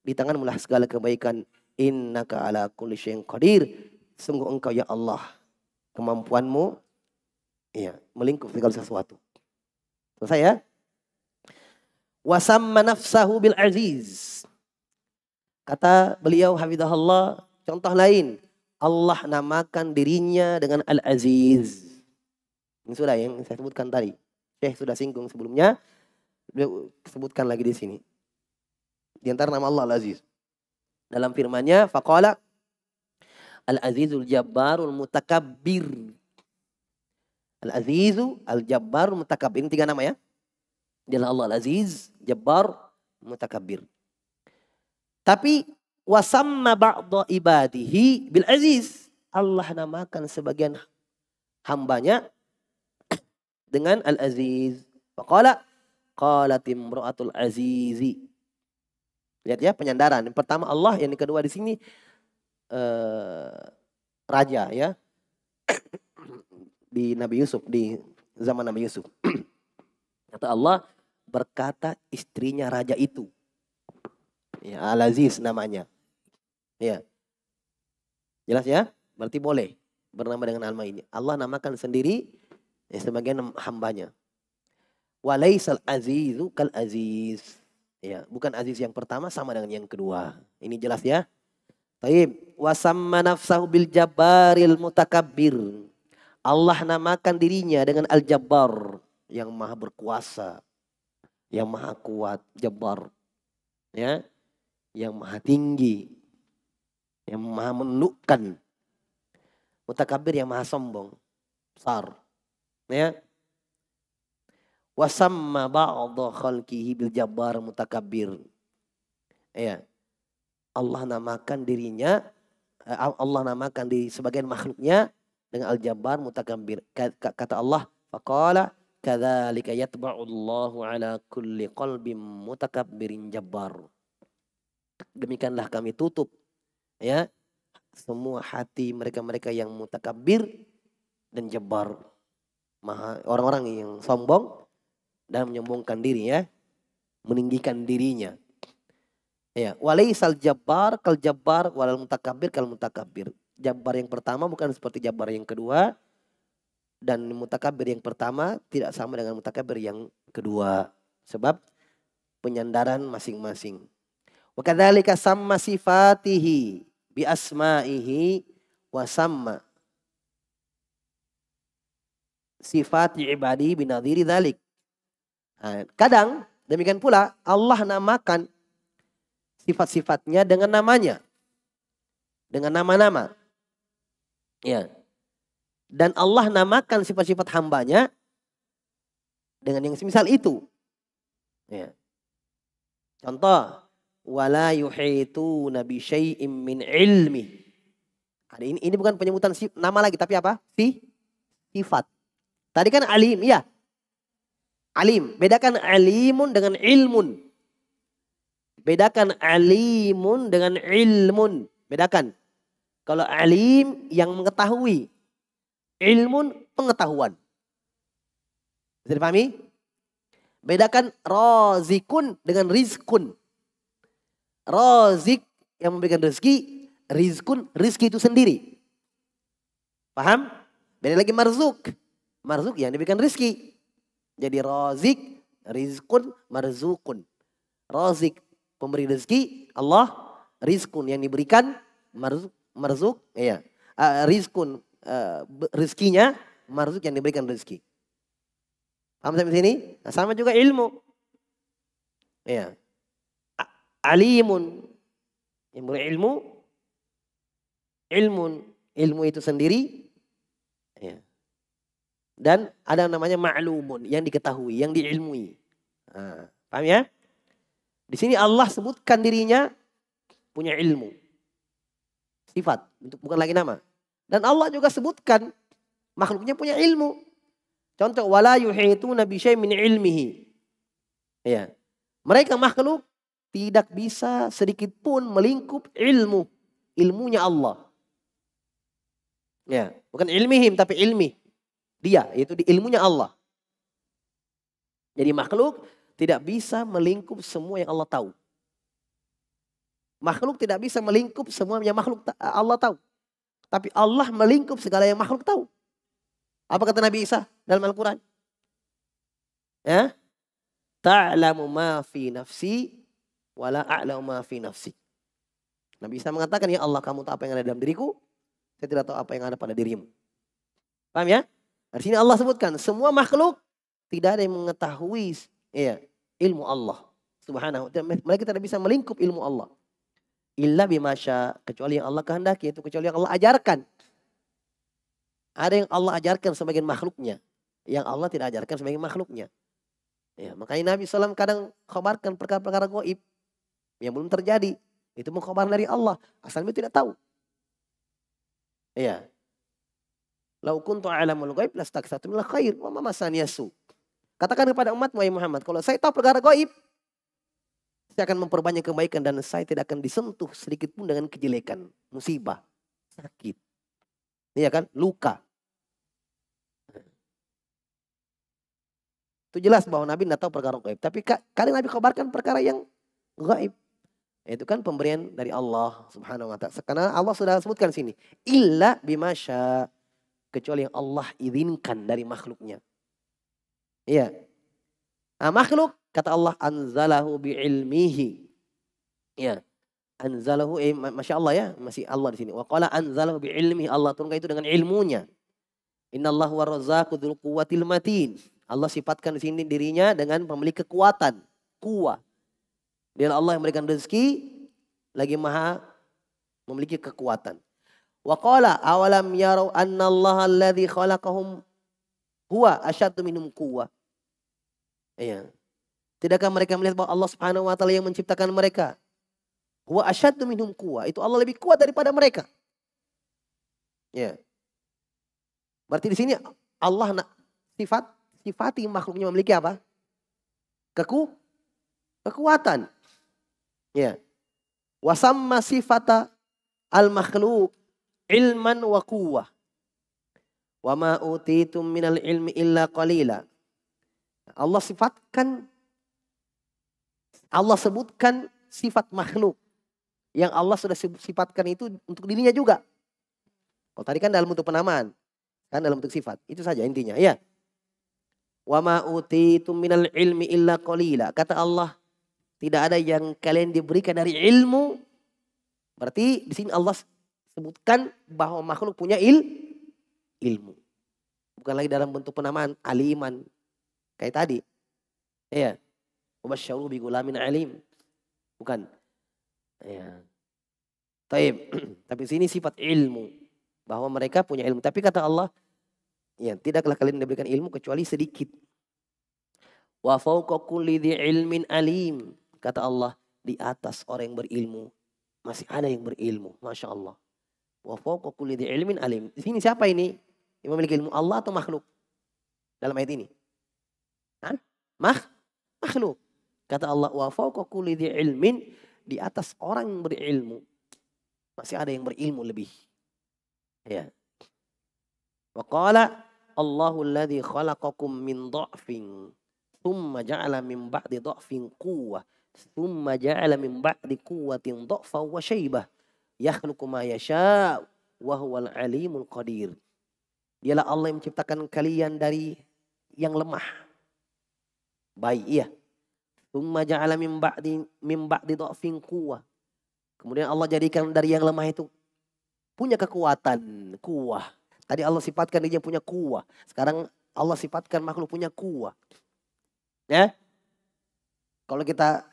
Di tanganmu lah segala kebaikan. Innaka ala kulli syai'in qadir. Sungguh engkau ya Allah. Kemampuanmu iya, melingkup segala sesuatu. Selesai ya? Wasamma nafsahu bil aziz. Kata beliau hafidahullah, contoh lain. Allah namakan dirinya dengan Al-Aziz. Ini sudah yang saya sebutkan tadi. Syekh sudah singgung sebelumnya. sebutkan lagi di sini. Di antara nama Allah Al-Aziz. Dalam firmannya, faqala Al-Azizul Jabbarul Mutakabbir. Al-Azizu, Al-Jabbarul Mutakabbir. Ini tiga nama ya. Dia Allah Al-Aziz, Jabbar, Mutakabbir. Tapi Wasamma ba'da ibadihi bil aziz. Allah namakan sebagian hambanya dengan al aziz. Faqala qalat imra'atul azizi. Lihat ya penyandaran. Yang pertama Allah, yang kedua di sini eh, raja ya. di Nabi Yusuf, di zaman Nabi Yusuf. Kata Allah berkata istrinya raja itu. Ya, Al-Aziz namanya. Ya. Jelas ya? Berarti boleh bernama dengan nama ini. Allah namakan sendiri ya, sebagai hambanya. Walaisal azizu kal aziz. Ya, bukan aziz yang pertama sama dengan yang kedua. Ini jelas ya? Taib. Wasamma nafsahu bil jabaril mutakabbir. Allah namakan dirinya dengan al-jabbar yang maha berkuasa, yang maha kuat, jabbar. Ya yang maha tinggi, yang maha menundukkan. Mutakabir yang maha sombong, besar. Ya. Wasamma ba'adha khalkihi bil jabbar mutakabir, Ya. Allah namakan dirinya eh, Allah namakan diri sebagian makhluknya dengan al-jabbar mutakabir. Kata Allah, faqala kadzalika yatba'u Allahu ala kulli qalbin mutakabirin jabbar. Demikianlah kami tutup ya semua hati mereka-mereka yang mutakabir dan jebar. Orang-orang yang sombong dan menyombongkan diri ya. Meninggikan dirinya. Ya, walaisal jabbar kal jabbar walal mutakabir kal mutakabir. Jabbar yang pertama bukan seperti jabbar yang kedua dan mutakabir yang pertama tidak sama dengan mutakabir yang kedua sebab penyandaran masing-masing. Wakadhalika sama sifatihi bi asma'ihi wa sama sifat ibadi binadiri dalik Kadang demikian pula Allah namakan sifat-sifatnya dengan namanya. Dengan nama-nama. Ya. Dan Allah namakan sifat-sifat hambanya dengan yang semisal itu. Ya. Contoh, wala yuhitu nabi syai'im min ilmi. ini ini bukan penyebutan si, nama lagi tapi apa? Si sifat. Tadi kan alim ya. Alim, bedakan alimun dengan ilmun. Bedakan alimun dengan ilmun. Bedakan. Kalau alim yang mengetahui. Ilmun pengetahuan. Bisa dipahami? Bedakan rozikun dengan rizkun. Rozik yang memberikan rezeki, rizkun, rizki itu sendiri. Paham? Beda lagi marzuk. Marzuk yang diberikan rizki. Jadi rozik, rizkun, marzukun. rozik pemberi rezeki Allah, rizkun yang diberikan marzuk, marzuk iya. Uh, rizkun uh, rizkinya, marzuk yang diberikan rezeki. Paham sampai sini? Nah, sama juga ilmu. Iya alimun yang berilmu ilmun ilmu itu sendiri ya. dan ada namanya ma'lumun yang diketahui yang diilmui nah, paham ya di sini Allah sebutkan dirinya punya ilmu sifat bukan lagi nama dan Allah juga sebutkan makhluknya punya ilmu contoh wala yuhituna bi min ilmihi ya mereka makhluk tidak bisa sedikit pun melingkup ilmu. Ilmunya Allah. Ya, bukan ilmihim tapi ilmi. Dia, itu di ilmunya Allah. Jadi makhluk tidak bisa melingkup semua yang Allah tahu. Makhluk tidak bisa melingkup semua yang makhluk Allah tahu. Tapi Allah melingkup segala yang makhluk tahu. Apa kata Nabi Isa dalam Al-Quran? Ya? Ta'lamu ma fi nafsi wala a'lamu ma fi nafsi. Nabi Isa mengatakan, "Ya Allah, kamu tahu apa yang ada dalam diriku? Saya tidak tahu apa yang ada pada dirimu." Paham ya? Nah, di sini Allah sebutkan, semua makhluk tidak ada yang mengetahui ya, ilmu Allah Subhanahu Mereka tidak bisa melingkup ilmu Allah. Illa bimasha. kecuali yang Allah kehendaki, Itu kecuali yang Allah ajarkan. Ada yang Allah ajarkan sebagai makhluknya. Yang Allah tidak ajarkan sebagai makhluknya. Ya, makanya Nabi SAW kadang khabarkan perkara-perkara goib yang belum terjadi. Itu mukhabar dari Allah. Asalnya tidak tahu. Iya. Lau kuntu alamul ghaib lastaksatu minal khair wa mama yasu. Katakan kepada umat Muhammad, Muhammad, kalau saya tahu perkara gaib, saya akan memperbanyak kebaikan dan saya tidak akan disentuh sedikit pun dengan kejelekan, musibah, sakit. Iya kan? Luka. Itu jelas bahwa Nabi tidak tahu perkara gaib. Tapi kali Nabi kabarkan perkara yang gaib. Itu kan pemberian dari Allah Subhanahu wa taala. Karena Allah sudah sebutkan sini, illa bimasya kecuali yang Allah izinkan dari makhluknya. Iya. Nah, makhluk kata Allah anzalahu bi ilmihi. Iya. Anzalahu eh, masya Allah ya masih Allah di sini. Wa qala anzalahu bi ilmihi Allah turunkan itu dengan ilmunya. Innallahu warrazzaqu dzul quwwatil matin. Allah sifatkan di sini dirinya dengan pemilik kekuatan, kuat. Dia Allah yang memberikan rezeki lagi maha memiliki kekuatan. Wa qala awalam yarau anna Allah alladhi khalaqahum huwa asyaddu minhum quwwah. Iya. Tidakkah mereka melihat bahwa Allah Subhanahu wa taala yang menciptakan mereka? Huwa asyaddu minhum quwwah. Itu Allah lebih kuat daripada mereka. Ya. Berarti di sini Allah nak sifat sifati makhluknya memiliki apa? Keku kekuatan. Ya. Wasamma sifata al makhluk ilman wa quwwah. Wa ma utitum minal ilmi illa qalila. Allah sifatkan Allah sebutkan sifat makhluk yang Allah sudah sifatkan itu untuk dirinya juga. Kalau tadi kan dalam bentuk penamaan, kan dalam bentuk sifat. Itu saja intinya, ya. Wa ma utitum minal ilmi illa qalila. Kata Allah, tidak ada yang kalian diberikan dari ilmu. Berarti di sini Allah sebutkan bahwa makhluk punya il, ilmu. Bukan lagi dalam bentuk penamaan aliman kayak tadi. Iya. Ubasyaru bi gulamin alim. Bukan. Iya. Taib. Tapi sini sifat ilmu bahwa mereka punya ilmu. Tapi kata Allah, ya tidaklah kalian diberikan ilmu kecuali sedikit. Wa fawqa kulli ilmin alim Kata Allah, di atas orang yang berilmu masih ada yang berilmu, masya Allah. Wa ilmin alim. Di sini siapa ini? Yang memiliki ilmu Allah atau makhluk? Dalam ayat ini. Hah? Mah? Makhluk. Kata Allah, wa ilmin. Di atas orang yang berilmu. Masih ada yang berilmu lebih. Ya. Wa qala Allahu alladhi khalaqakum min dha'fin. Thumma ja'ala min ba'di dha'fin quwwah Thumma ja'ala min ba'di quwwatin dha'fa wa syaibah. Yakhluqu ma yasha' wa huwal alimul qadir. Dialah Allah yang menciptakan kalian dari yang lemah. Baik iya. Thumma ja'ala min ba'di min ba'di dha'fin quwwah. Kemudian Allah jadikan dari yang lemah itu punya kekuatan, kuah. Tadi Allah sifatkan dia punya kuah. Sekarang Allah sifatkan makhluk punya kuah. Ya. Kalau kita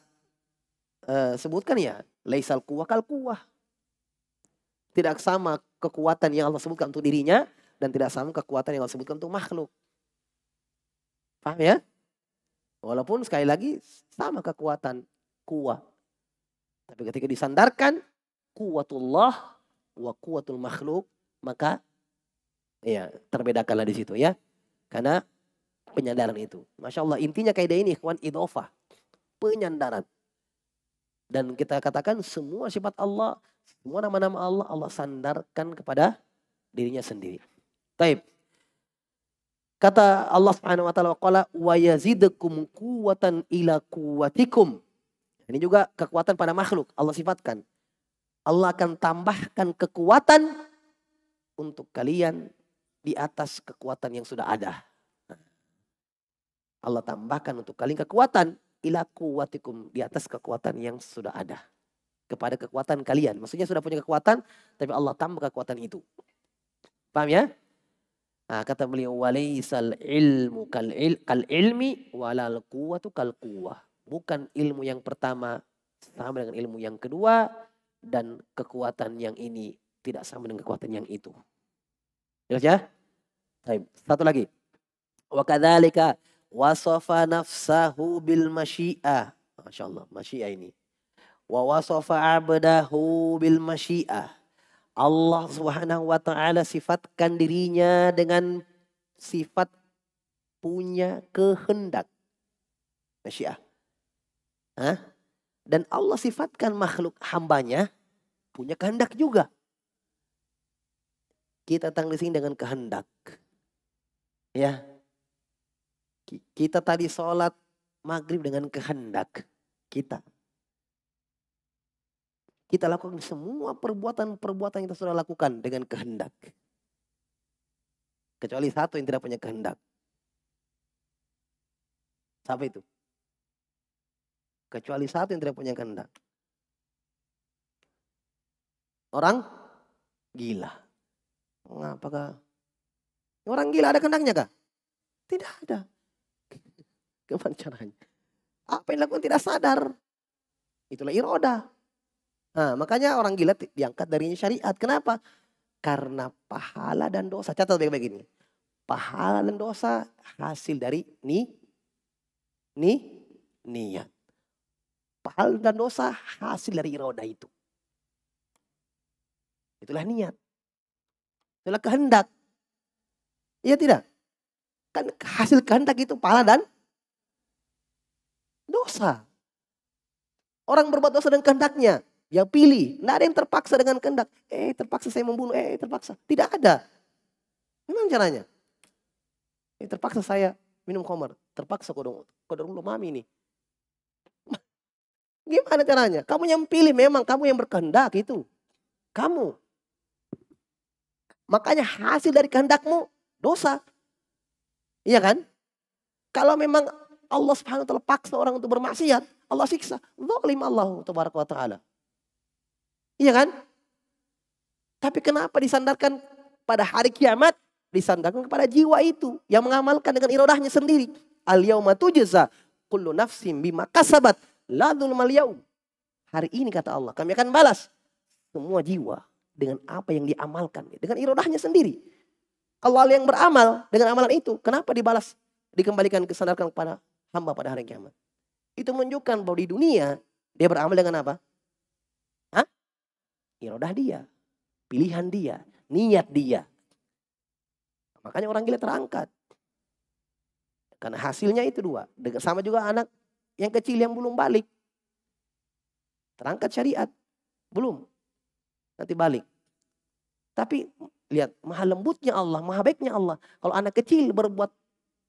Eh, sebutkan ya, laisal kuah kal kuah. Tidak sama kekuatan yang Allah sebutkan untuk dirinya dan tidak sama kekuatan yang Allah sebutkan untuk makhluk. Paham ya? Walaupun sekali lagi sama kekuatan kuah. Tapi ketika disandarkan kuatullah wa kuatul makhluk maka ya terbedakanlah di situ ya. Karena penyandaran itu. Masya Allah intinya kaidah ini ikhwan idofah. Penyandaran. Dan kita katakan semua sifat Allah, semua nama-nama Allah, Allah sandarkan kepada dirinya sendiri. Taib. Kata Allah Subhanahu wa taala qala wa yazidukum quwwatan ila quwwatikum. Ini juga kekuatan pada makhluk Allah sifatkan. Allah akan tambahkan kekuatan untuk kalian di atas kekuatan yang sudah ada. Nah. Allah tambahkan untuk kalian kekuatan ila kuwatikum di atas kekuatan yang sudah ada kepada kekuatan kalian. Maksudnya sudah punya kekuatan tapi Allah tambah kekuatan itu. Paham ya? Nah, kata beliau walaisal ilmu kal, il, kal ilmi walal quwwatu kal kuwa. Bukan ilmu yang pertama sama dengan ilmu yang kedua dan kekuatan yang ini tidak sama dengan kekuatan yang itu. Jelas ya? satu lagi. Wa wasofa nafsahu bil masyiah. Masya Allah, masyiah ini. Wa wasofa abdahu bil masyiah. Allah subhanahu wa ta'ala sifatkan dirinya dengan sifat punya kehendak. Masyiah. Hah? Dan Allah sifatkan makhluk hambanya punya kehendak juga. Kita datang di sini dengan kehendak. Ya, kita tadi sholat maghrib dengan kehendak kita. Kita lakukan semua perbuatan-perbuatan yang kita sudah lakukan dengan kehendak. Kecuali satu yang tidak punya kehendak. Siapa itu? Kecuali satu yang tidak punya kehendak. Orang gila. Apakah orang gila ada kehendaknya kah? Tidak ada. Gimana caranya? Apa yang dilakukan tidak sadar. Itulah iroda. Nah, makanya orang gila diangkat dari syariat. Kenapa? Karena pahala dan dosa. Catat baik-baik ini. Pahala dan dosa hasil dari ni, ni, niat. Pahala dan dosa hasil dari iroda itu. Itulah niat. Itulah kehendak. Iya tidak? Kan hasil kehendak itu pahala dan dosa. Orang berbuat dosa dengan kehendaknya. Yang pilih. Tidak ada yang terpaksa dengan kehendak. Eh terpaksa saya membunuh. Eh terpaksa. Tidak ada. Memang caranya. Eh, terpaksa saya minum komer. Terpaksa kodong. Kodong lo mami nih. Gimana caranya? Kamu yang pilih memang. Kamu yang berkehendak itu. Kamu. Makanya hasil dari kehendakmu dosa. Iya kan? Kalau memang Allah subhanahu wa ta'ala paksa orang untuk bermaksiat. Allah siksa. Zalim Allah wa ta'ala. Iya kan? Tapi kenapa disandarkan pada hari kiamat? Disandarkan kepada jiwa itu yang mengamalkan dengan irodahnya sendiri. Al yawma tujza kullu nafsim bima kasabat Ladul dzulmal Hari ini kata Allah, kami akan balas semua jiwa dengan apa yang diamalkan, dengan irodahnya sendiri. Kalau yang beramal dengan amalan itu, kenapa dibalas? Dikembalikan kesandarkan kepada hamba pada hari kiamat. Itu menunjukkan bahwa di dunia dia beramal dengan apa? Hah? Irodah dia, pilihan dia, niat dia. Makanya orang gila terangkat. Karena hasilnya itu dua. Sama juga anak yang kecil yang belum balik. Terangkat syariat. Belum. Nanti balik. Tapi lihat maha lembutnya Allah, maha baiknya Allah. Kalau anak kecil berbuat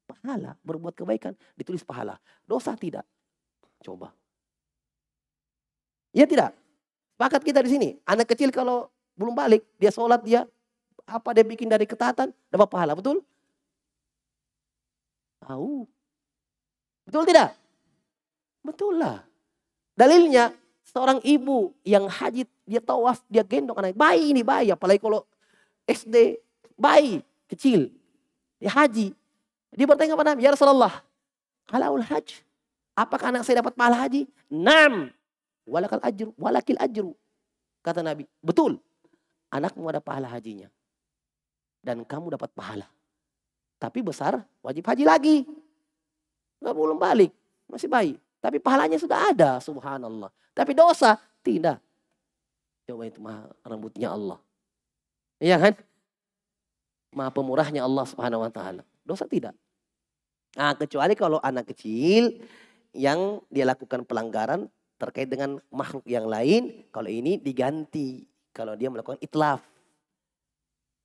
Pahala, berbuat kebaikan, ditulis pahala. Dosa tidak. Coba. Ya tidak? Pakat kita di sini, anak kecil kalau belum balik, dia sholat, dia apa dia bikin dari ketatan dapat pahala, betul? Tahu. Betul tidak? Betul lah. Dalilnya, seorang ibu yang haji, dia tawaf, dia gendong anak. Bayi ini bayi, apalagi kalau SD, bayi kecil. Dia haji, dia bertanya kepada Nabi, Ya Rasulullah, alaul haji Apakah anak saya dapat pahala haji? Nam. Walakal ajru, walakil ajru. Kata Nabi, betul. Anakmu ada pahala hajinya. Dan kamu dapat pahala. Tapi besar, wajib haji lagi. Gak belum balik, masih baik. Tapi pahalanya sudah ada, subhanallah. Tapi dosa, tidak. Coba itu mah rambutnya Allah. Iya kan? Maha pemurahnya Allah subhanahu wa ta'ala. Dosa tidak. Nah, kecuali kalau anak kecil yang dia lakukan pelanggaran terkait dengan makhluk yang lain, kalau ini diganti. Kalau dia melakukan itlaf.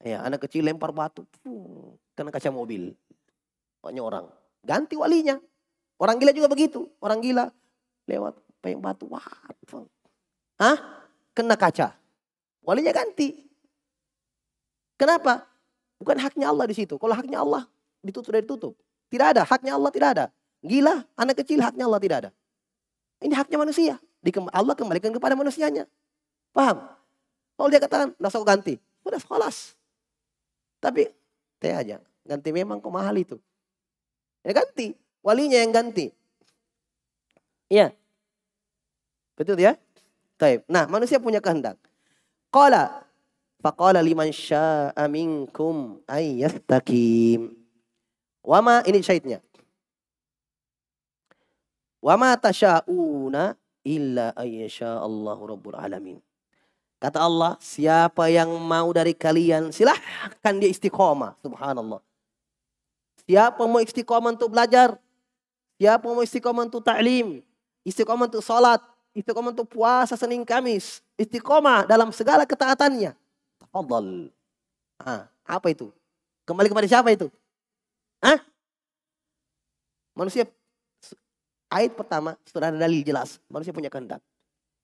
Ya, anak kecil lempar batu, kena kaca mobil. Pokoknya orang. Ganti walinya. Orang gila juga begitu. Orang gila lewat pengen batu, wah. Hah? Kena kaca. Walinya ganti. Kenapa? Bukan haknya Allah di situ. Kalau haknya Allah, ditutup dari tutup. Tidak ada, haknya Allah tidak ada. Gila, anak kecil haknya Allah tidak ada. Ini haknya manusia. Allah kembalikan kepada manusianya. Paham? Kalau dia katakan, langsung nah, ganti. Udah sekolah. Tapi, teh aja. Ganti memang kok mahal itu. Ya ganti. Walinya yang ganti. Iya. Betul ya? Taib. Nah, manusia punya kehendak. Qala faqala liman syaa'a minkum takim Wama ini syaitnya. Wama tashauna illa ayyasha Allah rabbul alamin. Kata Allah, siapa yang mau dari kalian silahkan dia istiqomah. Subhanallah. Siapa mau istiqomah untuk belajar? Siapa mau istiqomah untuk ta'lim? Istiqomah untuk salat, istiqomah untuk puasa Senin Kamis, istiqomah dalam segala ketaatannya. Tafadhal. Ah, apa itu? Kembali kepada siapa itu? Hah? Manusia ayat pertama sudah ada dalil jelas. Manusia punya kehendak.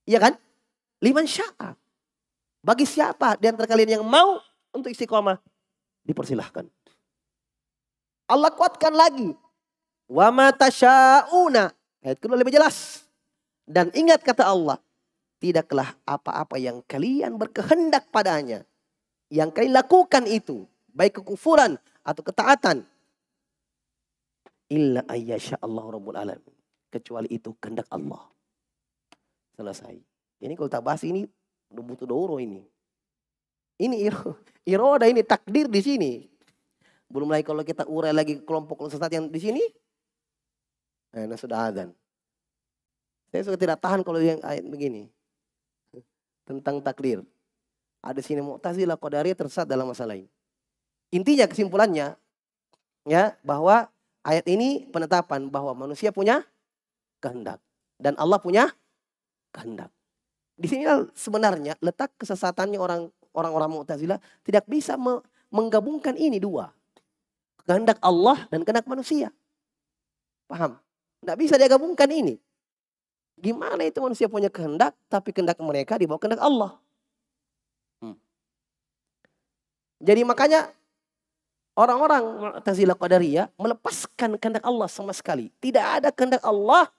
Iya kan? Liman sya'a. Bagi siapa di antara kalian yang mau untuk istiqomah dipersilahkan. Allah kuatkan lagi. Wa tasyauna. Ayat kedua lebih jelas. Dan ingat kata Allah. Tidaklah apa-apa yang kalian berkehendak padanya. Yang kalian lakukan itu. Baik kekufuran atau ketaatan. Illa ayyasha Allah Rabbul Alamin. Kecuali itu kehendak Allah. Selesai. Ini kalau tak bahas ini udah butuh doro ini. Ini iroda ini takdir di sini. Belum lagi kalau kita urai lagi kelompok sesat yang di sini. Eh, nah, sudah adan. Saya suka tidak tahan kalau yang ayat begini. Tentang takdir. Ada sini Mu'tazilah Qadariyah tersesat dalam masalah ini. Intinya kesimpulannya ya bahwa Ayat ini penetapan bahwa manusia punya kehendak dan Allah punya kehendak. Di sini sebenarnya letak kesesatannya orang orang-orang Mu'tazilah tidak bisa menggabungkan ini dua. Kehendak Allah dan kehendak manusia. Paham? Tidak bisa dia gabungkan ini. Gimana itu manusia punya kehendak tapi kehendak mereka dibawa kehendak Allah. Hmm. Jadi makanya Orang-orang Mu'tazilah Qadariyah melepaskan kehendak Allah sama sekali. Tidak ada kehendak Allah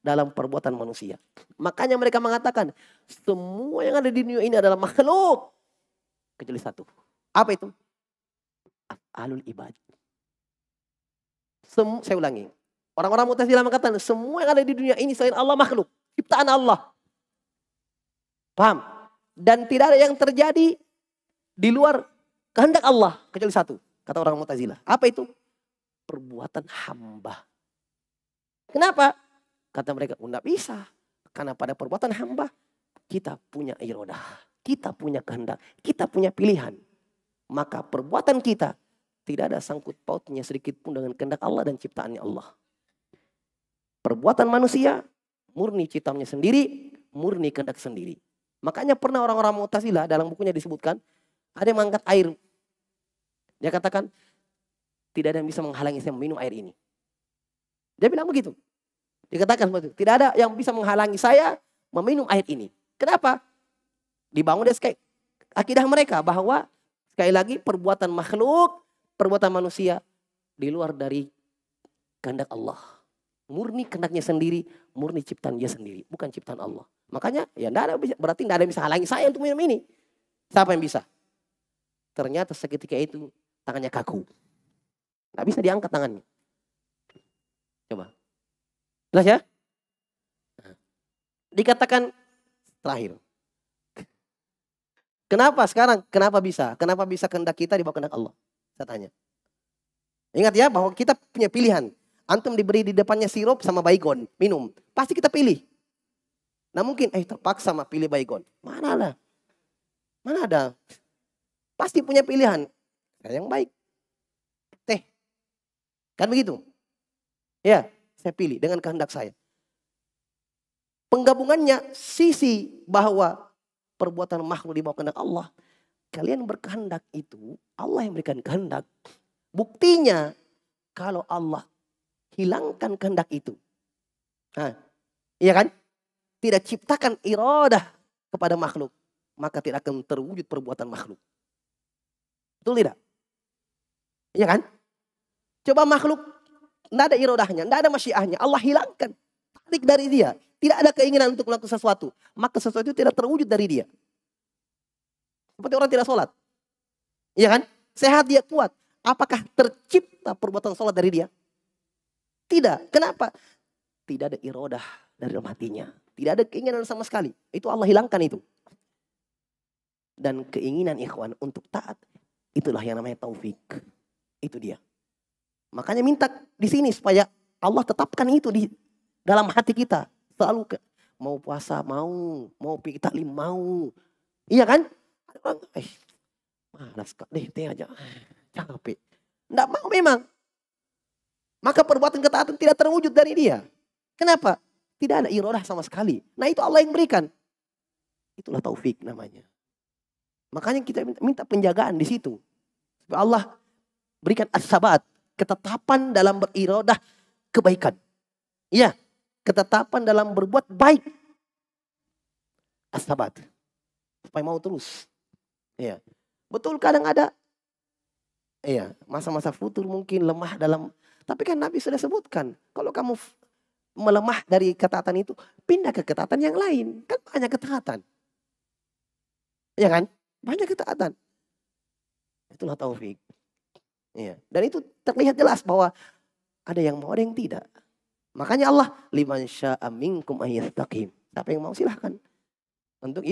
dalam perbuatan manusia. Makanya mereka mengatakan semua yang ada di dunia ini adalah makhluk kecuali satu. Apa itu? Alul ibad. Sem saya ulangi. Orang-orang Mu'tazilah mengatakan semua yang ada di dunia ini selain Allah makhluk, ciptaan Allah. Paham? Dan tidak ada yang terjadi di luar kehendak Allah kecuali satu. Kata orang Mu'tazilah. Apa itu? Perbuatan hamba. Kenapa? Kata mereka, tidak oh, bisa. Karena pada perbuatan hamba, kita punya irodah. Kita punya kehendak. Kita punya pilihan. Maka perbuatan kita tidak ada sangkut pautnya sedikit pun dengan kehendak Allah dan ciptaannya Allah. Perbuatan manusia murni ciptaannya sendiri, murni kehendak sendiri. Makanya pernah orang-orang Mu'tazilah dalam bukunya disebutkan ada yang mengangkat air dia katakan, tidak ada yang bisa menghalangi saya meminum air ini. Dia bilang begitu. Dia katakan, Tidak ada yang bisa menghalangi saya meminum air ini. Kenapa? Dibangun dari sekali akidah mereka bahwa sekali lagi perbuatan makhluk, perbuatan manusia di luar dari kehendak Allah. Murni kehendaknya sendiri, murni ciptaan dia sendiri, bukan ciptaan Allah. Makanya ya enggak ada berarti tidak ada yang bisa halangi saya untuk minum ini. Siapa yang bisa? Ternyata seketika itu tangannya kaku. Nggak bisa diangkat tangannya. Coba. Jelas ya? Nah. Dikatakan terakhir. Kenapa sekarang? Kenapa bisa? Kenapa bisa kehendak kita dibawa kehendak Allah? Saya tanya. Ingat ya bahwa kita punya pilihan. Antum diberi di depannya sirup sama baygon, minum. Pasti kita pilih. Nah mungkin, eh terpaksa sama pilih baygon. Mana lah? Mana ada? Pasti punya pilihan. Nah, yang baik. Teh. Kan begitu? Ya, saya pilih dengan kehendak saya. Penggabungannya sisi bahwa perbuatan makhluk di bawah kehendak Allah. Kalian berkehendak itu, Allah yang memberikan kehendak. Buktinya kalau Allah hilangkan kehendak itu. Nah, iya kan? Tidak ciptakan iradah kepada makhluk. Maka tidak akan terwujud perbuatan makhluk. Betul tidak? Iya kan? Coba makhluk tidak ada irodahnya, tidak ada masyiahnya. Allah hilangkan. Tarik dari dia. Tidak ada keinginan untuk melakukan sesuatu. Maka sesuatu itu tidak terwujud dari dia. Seperti orang tidak sholat. Iya kan? Sehat dia kuat. Apakah tercipta perbuatan sholat dari dia? Tidak. Kenapa? Tidak ada irodah dari dalam hatinya. Tidak ada keinginan sama sekali. Itu Allah hilangkan itu. Dan keinginan ikhwan untuk taat. Itulah yang namanya taufik. Itu dia. Makanya minta di sini supaya Allah tetapkan itu di dalam hati kita. Selalu ke, mau puasa mau, mau pergi mau. Iya kan? Eh, malas kok deh, teh aja. Ah, capek. tidak mau memang. Maka perbuatan ketaatan tidak terwujud dari dia. Kenapa? Tidak ada irodah sama sekali. Nah itu Allah yang berikan. Itulah taufik namanya. Makanya kita minta, penjagaan di situ. Allah Berikan as ketetapan dalam berirodah kebaikan. ya ketetapan dalam berbuat baik. as Supaya mau terus. ya Betul kadang ada iya, masa-masa futur mungkin lemah dalam tapi kan Nabi sudah sebutkan, kalau kamu melemah dari ketatan itu, pindah ke ketatan yang lain. Kan banyak ketaatan. Ya kan? Banyak ketaatan. Itulah taufik. Ya, Dan itu terlihat jelas bahwa ada yang mau, ada yang tidak. Makanya Allah liman syaa minkum ayyastaqim. Siapa yang mau silahkan untuk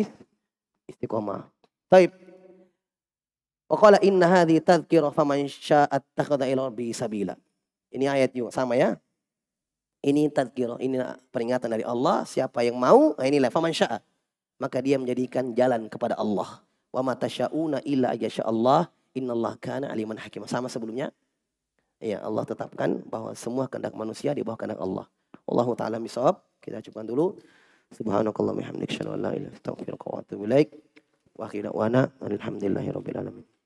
istiqomah. Taib. Waqala inna hadhi tadhkirah faman syaa attakhadha ila rabbi sabila. Ini ayat juga sama ya. Ini tadhkirah, ini peringatan dari Allah, siapa yang mau, nah ini faman syaa. Maka dia menjadikan jalan kepada Allah. Wa ma illa illa Allah Innallah kana aliman hakim. Sama sebelumnya. Ya Allah tetapkan bahwa semua kehendak manusia di bawah kehendak Allah. Allahu taala misawab. Kita cukupkan dulu. Subhanakallahumma hamdika syallallahu la ilaha illa anta astaghfiruka wa atubu ilaik. Wa akhiru da'wana alhamdulillahi rabbil alamin.